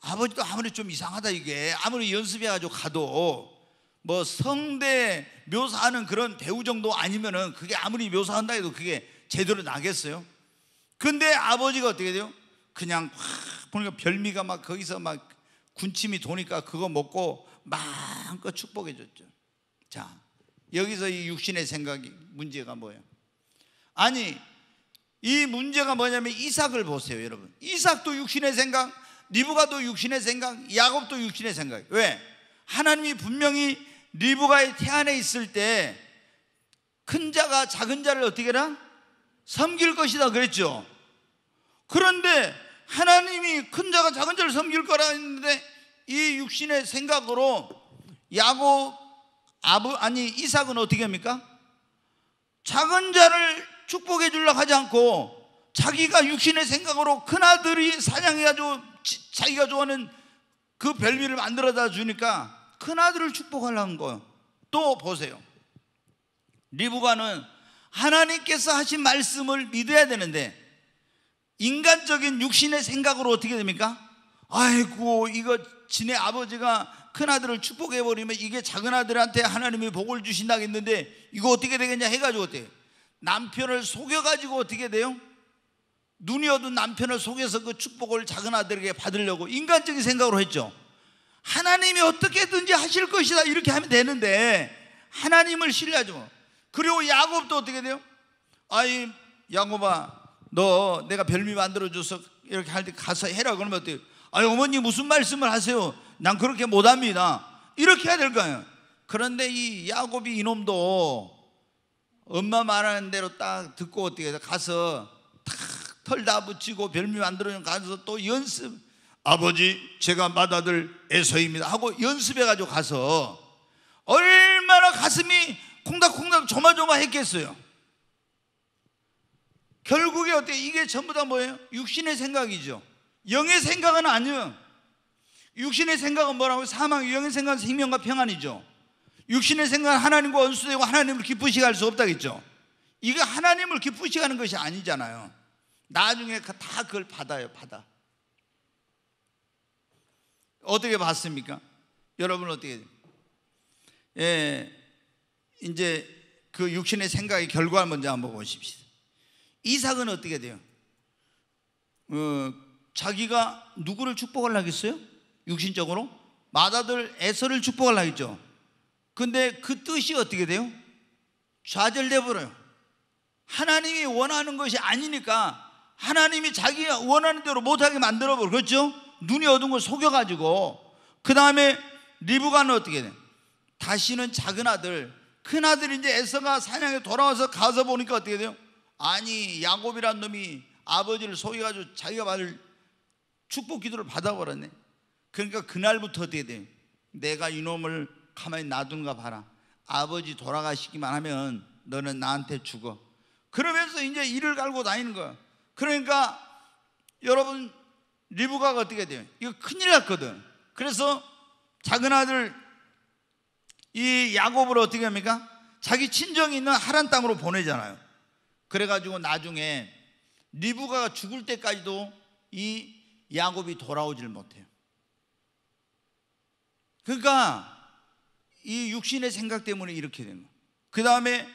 아버지도 아무리 좀 이상하다 이게 아무리 연습해가지고 가도 뭐 성대 묘사하는 그런 배우 정도 아니면은 그게 아무리 묘사한다 해도 그게 제대로 나겠어요. 근데 아버지가 어떻게 돼요? 그냥 확 보니까 별미가 막 거기서 막 군침이 도니까 그거 먹고 마음껏 축복해 줬죠. 자, 여기서 이 육신의 생각이 문제가 뭐예요? 아니, 이 문제가 뭐냐면 이삭을 보세요, 여러분. 이삭도 육신의 생각, 리브가도 육신의 생각, 야곱도 육신의 생각. 왜? 하나님이 분명히 리브가의 태안에 있을 때 큰 자가 작은 자를 어떻게 라 섬길 것이다 그랬죠. 그런데 하나님이 큰 자가 작은 자를 섬길 거라 했는데 이 육신의 생각으로 야곱 아브 아니 이삭은 어떻게 합니까? 작은 자를 축복해 주려고 하지 않고 자기가 육신의 생각으로 큰 아들이 사냥해가지고 자기가 좋아하는 그 별미를 만들어다 주니까 큰 아들을 축복하려는 거예요. 또 보세요. 리브가는 하나님께서 하신 말씀을 믿어야 되는데 인간적인 육신의 생각으로 어떻게 됩니까? 아이고 이거 지네 아버지가 큰 아들을 축복해 버리면 이게 작은 아들한테 하나님이 복을 주신다 고 했는데 이거 어떻게 되겠냐 해가지고 어때? 남편을 속여가지고 어떻게 돼요? 눈이 어두운 남편을 속여서 그 축복을 작은 아들에게 받으려고 인간적인 생각으로 했죠. 하나님이 어떻게든지 하실 것이다 이렇게 하면 되는데 하나님을 신뢰하죠. 그리고 야곱도 어떻게 돼요? 아이 야곱아 너 내가 별미 만들어 줘서 이렇게 할 때 가서 해라 그러면 어때요? 아니, 어머니 무슨 말씀을 하세요? 난 그렇게 못합니다. 이렇게 해야 될까요? 그런데 이 야곱이 이놈도 엄마 말하는 대로 딱 듣고 어떻게 가서 탁 털 다 붙이고 별미 만들어서 가서 또 연습 아버지 제가 맏아들 에서입니다 하고 연습해가지고 가서 얼마나 가슴이 콩닥콩닥 조마조마했겠어요 결국에 어때 이게 전부 다 뭐예요? 육신의 생각이죠 영의 생각은 아니요. 육신의 생각은 뭐라고 사망, 영의 생각은 생명과 평안이죠. 육신의 생각은 하나님과 원수되고 하나님을 기쁘시게 할 수 없다겠죠. 이게 하나님을 기쁘시게 하는 것이 아니잖아요. 나중에 그 다 그걸 받아요, 받아. 어떻게 봤습니까? 여러분 어떻게? 예, 이제 그 육신의 생각의 결과를 먼저 한 번 보십시오. 이삭은 어떻게 돼요? 어, 자기가 누구를 축복하려 하겠어요? 육신적으로? 마다들 에서를 축복하 하겠죠. 근데 그 뜻이 어떻게 돼요? 좌절돼 버려요. 하나님이 원하는 것이 아니니까 하나님이 자기가 원하는 대로 못하게 만들어 버려. 그렇죠? 눈이 어두운 걸 속여 가지고 그다음에 리브가는 어떻게 돼? 다시는 작은 아들, 큰아들 이제 에서가 사냥에 돌아와서 가서 보니까 어떻게 돼요? 아니, 야곱이란 놈이 아버지를 속여 가지고 자기가 말을 축복 기도를 받아버렸네. 그러니까 그날부터 어떻게 돼 내가 이놈을 가만히 놔둔가 봐라. 아버지 돌아가시기만 하면 너는 나한테 죽어. 그러면서 이제 이를 갈고 다니는 거야. 그러니까 여러분 리브가 어떻게 돼요? 이거 큰일 났거든. 그래서 작은 아들 이 야곱을 어떻게 합니까? 자기 친정이 있는 하란 땅으로 보내잖아요. 그래가지고 나중에 리브가가 죽을 때까지도 이 야곱이 돌아오질 못해요. 그러니까 이 육신의 생각 때문에 이렇게 된거그 다음에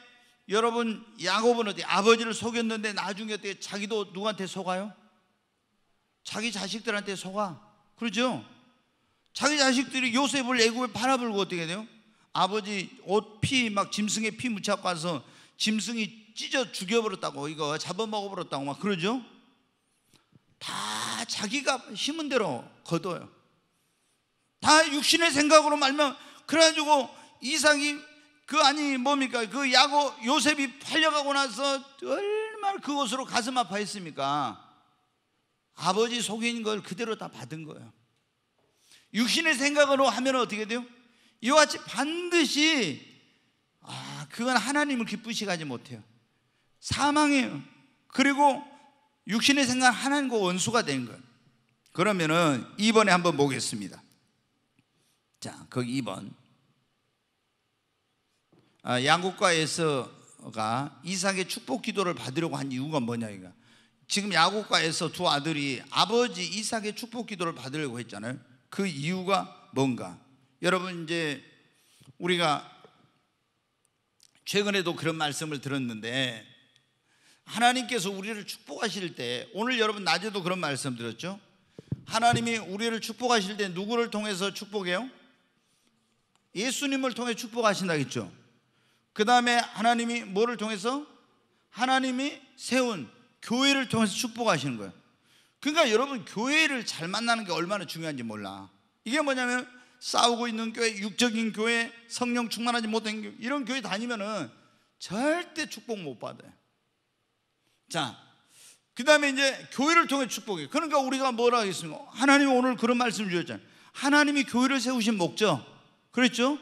여러분 야곱은 어때? 아버지를 속였는데 나중에 어때? 자기도 누구한테 속아요? 자기 자식들한테 속아. 그러죠? 자기 자식들이 요셉을 애굽에 팔아불고 어떻게 돼요? 아버지 옷피막 짐승의 피묻혀 와서 짐승이 찢어 죽여버렸다고 이거 잡아먹어버렸다고 막 그러죠? 다 자기가 힘은 대로 거둬요. 다 육신의 생각으로 말면 그래가지고 이삭이 그 아니 뭡니까 그 야고 요셉이 팔려가고 나서 얼마나 그곳으로 가슴 아파했습니까? 아버지 속인 걸 그대로 다 받은 거예요. 육신의 생각으로 하면 어떻게 돼요? 이와 같이 반드시 아 그건 하나님을 기쁘시게 하지 못해요. 사망해요. 그리고 육신의 생각 하나님과 그 원수가 된 것. 그러면은 2번에 한번 보겠습니다. 자, 거기 2번. 아, 야곱과 에서가 이삭의 축복 기도를 받으려고 한 이유가 뭐냐 이거. 지금 야곱과 에서 두 아들이 아버지 이삭의 축복 기도를 받으려고 했잖아요. 그 이유가 뭔가? 여러분 이제 우리가 최근에도 그런 말씀을 들었는데 하나님께서 우리를 축복하실 때 오늘 여러분 낮에도 그런 말씀 드렸죠? 하나님이 우리를 축복하실 때 누구를 통해서 축복해요? 예수님을 통해 축복하신다겠죠. 그 다음에 하나님이 뭐를 통해서? 하나님이 세운 교회를 통해서 축복하시는 거예요. 그러니까 여러분 교회를 잘 만나는 게 얼마나 중요한지 몰라. 이게 뭐냐면 싸우고 있는 교회, 육적인 교회, 성령 충만하지 못한 교회 이런 교회 다니면은 절대 축복 못 받아요. 자, 그 다음에 이제 교회를 통해 축복해. 그러니까 우리가 뭐라 하겠습니까? 하나님 이 오늘 그런 말씀 주셨잖아요. 하나님이 교회를 세우신 목적. 그랬죠?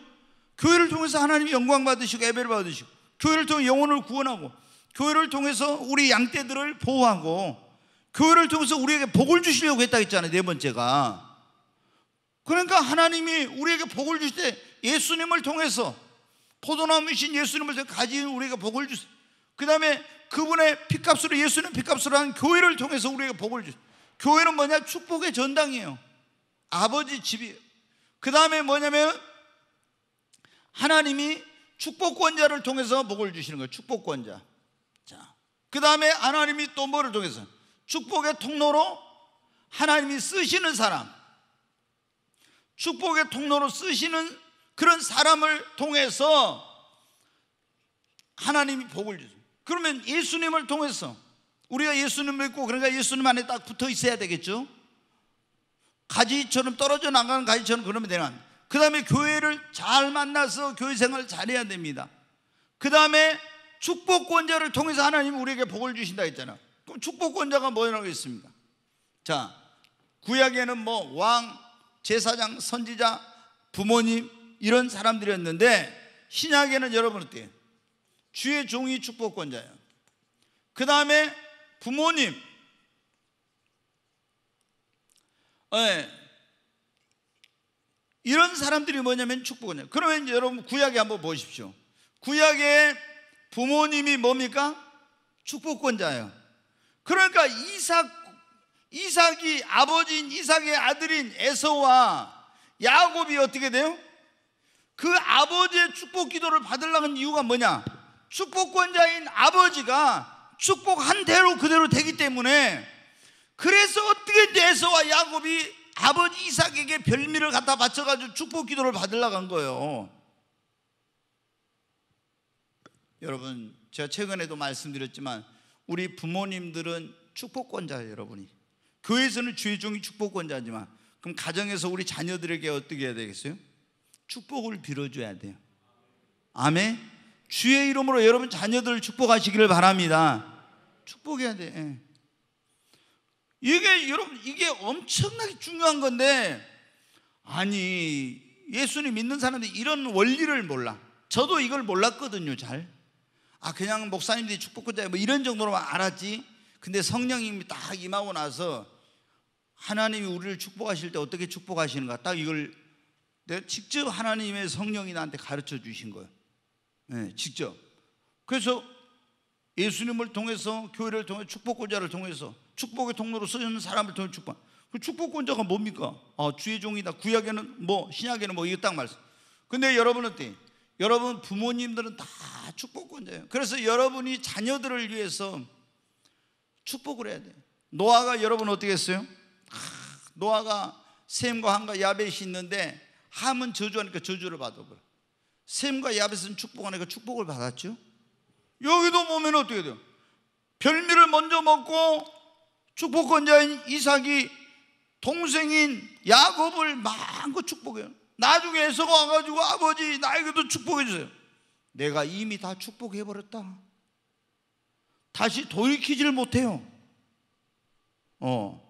교회를 통해서 하나님 이 영광 받으시고 애배를 받으시고 교회를 통해 영혼을 구원하고 교회를 통해서 우리 양떼들을 보호하고 교회를 통해서 우리에게 복을 주시려고 했다 했잖아요. 네 번째가. 그러니까 하나님이 우리에게 복을 주실 때 예수님을 통해서 포도나무이신 예수님을 통해 서 가진 우리에게 복을 주세요. 그 다음에 그분의 피값으로 예수는 피값으로한 교회를 통해서 우리에게 복을 주. 교회는 뭐냐? 축복의 전당이에요. 아버지 집이에요. 그 다음에 뭐냐면 하나님이 축복권자를 통해서 복을 주시는 거예요. 축복권자. 자, 그 다음에 하나님이 또 뭐를 통해서 축복의 통로로 하나님이 쓰시는 사람, 축복의 통로로 쓰시는 그런 사람을 통해서 하나님이 복을 주세요. 그러면 예수님을 통해서 우리가 예수님 을 믿고 그러니까 예수님 안에 딱 붙어 있어야 되겠죠. 가지처럼 떨어져 나가는 가지처럼 그러면 되는 그 다음에 교회를 잘 만나서 교회 생활을 잘해야 됩니다. 그 다음에 축복권자를 통해서 하나님 우리에게 복을 주신다 했잖아. 그럼 축복권자가 뭐라고 했습니까? 자, 구약에는 뭐 왕, 제사장, 선지자, 부모님 이런 사람들이었는데 신약에는 여러분 어때요? 주의 종이 축복권자예요. 그 다음에 부모님. 네. 이런 사람들이 뭐냐면 축복권자. 그러면 여러분 구약에 한번 보십시오. 구약에 부모님이 뭡니까? 축복권자예요. 그러니까 이삭 이삭이 아버지인 이삭의 아들인 에서와 야곱이 어떻게 돼요? 그 아버지의 축복 기도를 받으려는 이유가 뭐냐? 축복권자인 아버지가 축복한 대로 그대로 되기 때문에 그래서 어떻게 돼서와 야곱이 아버지 이삭에게 별미를 갖다 바쳐가지고 축복 기도를 받으려고 한 거예요. 여러분, 제가 최근에도 말씀드렸지만 우리 부모님들은 축복권자예요, 여러분이. 교회에서는 주종이 축복권자지만 그럼 가정에서 우리 자녀들에게 어떻게 해야 되겠어요? 축복을 빌어줘야 돼요. 아멘. 주의 이름으로 여러분 자녀들을 축복하시기를 바랍니다. 축복해야 돼. 예. 이게 여러분 이게 엄청나게 중요한 건데 아니 예수님 믿는 사람들이 이런 원리를 몰라. 저도 이걸 몰랐거든요, 잘. 아 그냥 목사님들이 축복권자 뭐 이런 정도로만 알았지. 근데 성령님이 딱 임하고 나서 하나님이 우리를 축복하실 때 어떻게 축복하시는가 딱 이걸 내가 직접 하나님의 성령이 나한테 가르쳐 주신 거예요. 네, 직접. 그래서 예수님을 통해서 교회를 통해 축복권자를 통해서 축복의 통로로 쓰여있는 사람을 통해 축복. 그 축복권자가 뭡니까? 아, 주의 종이다. 구약에는 뭐 신약에는 뭐 이거 딱 말씀. 근데 여러분 어때? 여러분 부모님들은 다 축복권자예요. 그래서 여러분이 자녀들을 위해서 축복을 해야 돼 노아가 여러분 어떻게 했어요? 아, 노아가 샘과 함과 야벳이 있는데 함은 저주하니까 저주를 받아버려. 샘과 야벳은 축복 하니까 그 축복을 받았죠. 여기도 보면 어떻게 돼요? 별미를 먼저 먹고 축복권자인 이삭이 동생인 야곱을 마음껏 축복해요. 나중에 에서가 와가지고 아버지 나에게도 축복해 주세요. 내가 이미 다 축복해 버렸다. 다시 돌이키지 못해요. 어.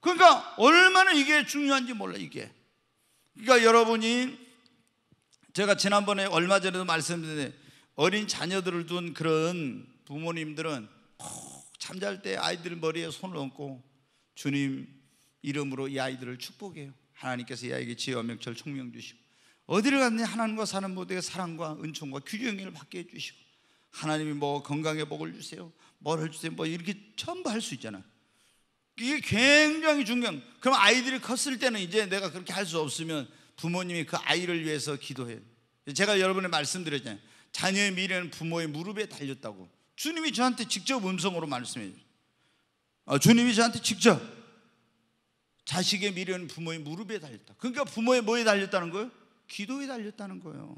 그러니까 얼마나 이게 중요한지 몰라 이게. 그러니까 여러분이 제가 지난번에 얼마 전에도 말씀드렸는데 어린 자녀들을 둔 그런 부모님들은 잠잘 때 아이들 머리에 손을 얹고 주님 이름으로 이 아이들을 축복해요. 하나님께서 이 아이에게 지혜와 명철 총명 주시고 어디를 갔니 하나님과 사는 모두에 사랑과 은총과 규정을 받게 해주시고 하나님이 뭐 건강에 복을 주세요. 뭐를 주세요. 뭐 이렇게 전부 할 수 있잖아. 요 이게 굉장히 중요한. 그럼 아이들이 컸을 때는 이제 내가 그렇게 할 수 없으면 부모님이 그 아이를 위해서 기도해요. 제가 여러분에 말씀드렸잖아요. 자녀의 미래는 부모의 무릎에 달렸다고. 주님이 저한테 직접 음성으로 말씀해요. 어, 주님이 저한테 직접 자식의 미래는 부모의 무릎에 달렸다. 그러니까 부모의 뭐에 달렸다는 거예요? 기도에 달렸다는 거예요.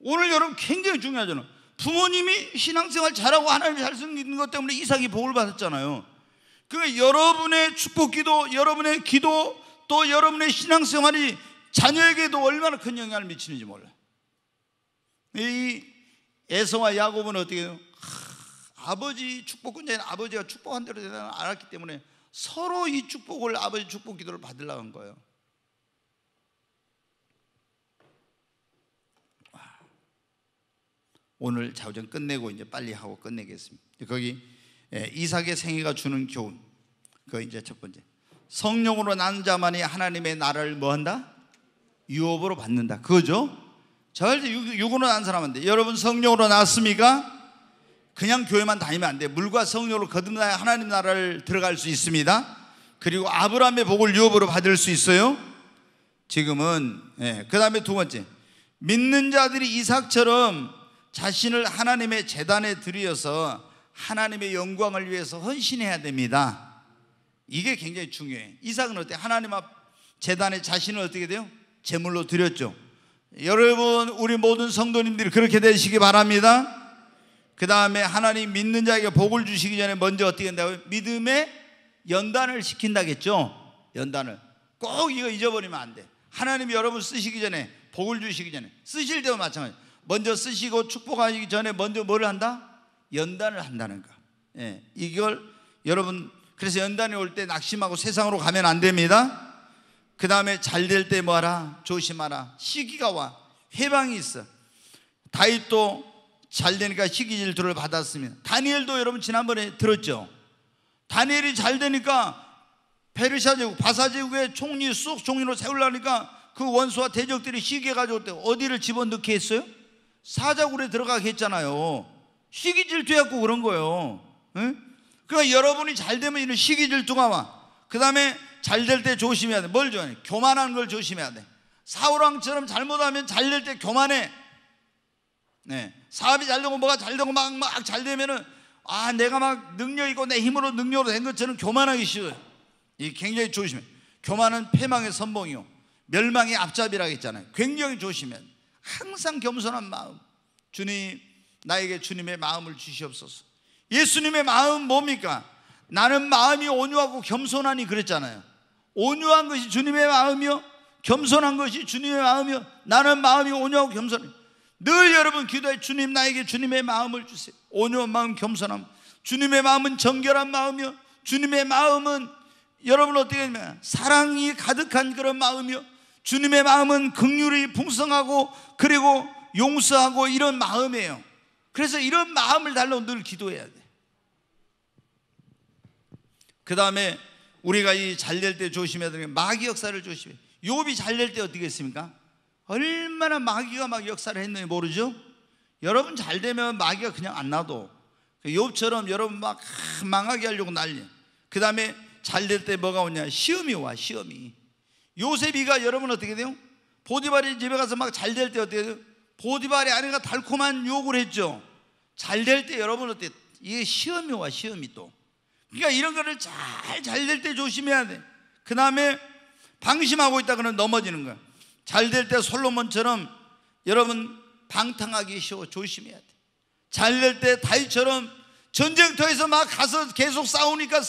오늘 여러분 굉장히 중요하잖아요. 부모님이 신앙생활 잘하고 하나님 잘수 있는 것 때문에 이삭이 복을 받았잖아요. 그 여러분의 축복 기도, 여러분의 기도, 또 여러분의 신앙생활이 자녀에게도 얼마나 큰 영향을 미치는지 몰라요. 이 에서와 야곱은 어떻게 해요? 하, 아버지 축복권자인 아버지가 축복한 대로 되다는 알았기 때문에 서로 이 축복을 아버지 축복 기도를 받으려고 한 거예요. 오늘 자우전 끝내고 이제 빨리 하고 끝내겠습니다. 거기 예, 이삭의 생애가 주는 교훈. 그 이제 첫 번째. 성령으로 난 자만이 하나님의 나라를 뭐한다? 유업으로 받는다 그거죠 절대 육으로 난 사람한테 여러분 성령으로 났습니까? 그냥 교회만 다니면 안 돼. 물과 성령으로 거듭나야 하나님 나라를 들어갈 수 있습니다. 그리고 아브라함의 복을 유업으로 받을 수 있어요. 지금은 예. 그다음에 두 번째. 믿는 자들이 이삭처럼 자신을 하나님의 재단에 들여서 하나님의 영광을 위해서 헌신해야 됩니다. 이게 굉장히 중요해. 이삭은 어때? 하나님 앞 재단에 자신을 어떻게 돼요? 제물로 드렸죠. 여러분, 우리 모든 성도님들이 그렇게 되시기 바랍니다. 그 다음에 하나님 믿는 자에게 복을 주시기 전에 먼저 어떻게 된다고요? 믿음의 연단을 시킨다겠죠? 연단을. 꼭 이거 잊어버리면 안 돼. 하나님 여러분 쓰시기 전에, 복을 주시기 전에, 쓰실 때와 마찬가지. 먼저 쓰시고 축복하시기 전에 먼저 뭐를 한다? 연단을 한다는 거. 예. 이걸 여러분 그래서 연단에 올 때 낙심하고 세상으로 가면 안 됩니다. 그 다음에 잘 될 때 뭐하라? 조심하라. 시기가 와. 해방이 있어. 다윗도 잘 되니까 시기 질투를 받았습니다. 다니엘도 여러분 지난번에 들었죠. 다니엘이 잘 되니까 페르시아 제국, 바사 제국의 총리 쑥 총리로 세우려니까 그 원수와 대적들이 시기해가지고 어디를 집어넣게 했어요? 사자굴에 들어가게 했잖아요. 시기 질투해갖고 그런 거예요. 응? 그러니까 여러분이 잘 되면 이런 시기 질투가 와. 그 다음에 잘 될 때 조심해야 돼. 뭘좋아해 교만한 걸 조심해야 돼. 사우랑처럼 잘못하면 잘 될 때 교만해. 네. 사업이 잘 되고 뭐가 잘 되고 막 막 잘 되면은 아 내가 막 능력 있고 내 힘으로 능력으로 된 것처럼 교만하기 쉬워요. 이 굉장히 조심해. 교만은 패망의 선봉이요. 멸망의 앞잡이라고 했잖아요. 굉장히 조심해. 항상 겸손한 마음. 주님 나에게 주님의 마음을 주시옵소서. 예수님의 마음 뭡니까? 나는 마음이 온유하고 겸손하니 그랬잖아요. 온유한 것이 주님의 마음이요. 겸손한 것이 주님의 마음이요. 나는 마음이 온유하고 겸손해. 늘 여러분 기도해 주님 나에게 주님의 마음을 주세요. 온유한 마음, 겸손함. 주님의 마음은 정결한 마음이요. 주님의 마음은 여러분 어떻게 하냐면 사랑이 가득한 그런 마음이요. 주님의 마음은 긍휼이 풍성하고 그리고 용서하고 이런 마음이에요. 그래서 이런 마음을 달라고 늘 기도해야 돼. 그 다음에 우리가 이 잘 될 때 조심해야 되는 게 마귀 역사를 조심해. 욥이 잘 될 때 어떻게 했습니까? 얼마나 마귀가 막 역사를 했는지 모르죠? 여러분 잘 되면 마귀가 그냥 안 놔도 그 욥처럼 여러분 막 망하게 하려고 난리. 그 다음에 잘 될 때 뭐가 오냐? 시험이 와, 시험이. 요셉이가 여러분 어떻게 돼요? 보디바리 집에 가서 막 잘 될 때 어떻게 돼요? 보디발의 아내가 달콤한 욕을 했죠. 잘 될 때 여러분 어때? 이게 시험이 와, 시험이 또. 그러니까 이런 거를 잘, 잘 될 때 조심해야 돼. 그 다음에 방심하고 있다 그러면 넘어지는 거야. 잘 될 때 솔로몬처럼 여러분 방탕하기 쉬워 조심해야 돼. 잘 될 때 다윗처럼 전쟁터에서 막 가서 계속 싸우니까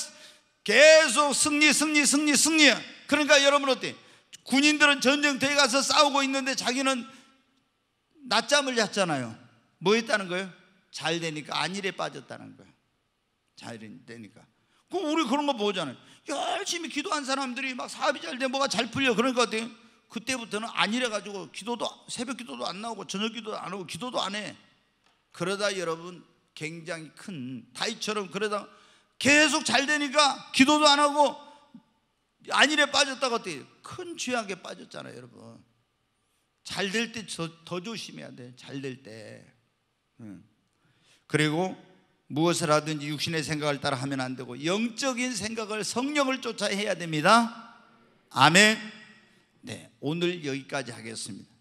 계속 승리, 승리, 승리, 승리야. 그러니까 여러분 어때? 군인들은 전쟁터에 가서 싸우고 있는데 자기는 낮잠을 잤잖아요. 뭐 했다는 거예요? 잘 되니까 안일에 빠졌다는 거예요. 잘 되니까. 그럼 우리 그런 거 보잖아요. 열심히 기도한 사람들이 막 사업이 잘 돼, 뭐가 잘 풀려 그런 것 같아요. 그때부터는 안일해 가지고 기도도 새벽 기도도 안 나오고 저녁 기도도 안 하고 기도도 안 해. 그러다 여러분 굉장히 큰 다이처럼 그러다 계속 잘 되니까 기도도 안 하고 안일에 빠졌다고 어때요? 큰 죄악에 빠졌잖아요, 여러분. 잘될때더 조심해야 돼. 잘 될 때. 그리고 무엇을 하든지 육신의 생각을 따라 하면 안 되고 영적인 생각을 성령을 쫓아 해야 됩니다. 아멘. 네, 오늘 여기까지 하겠습니다.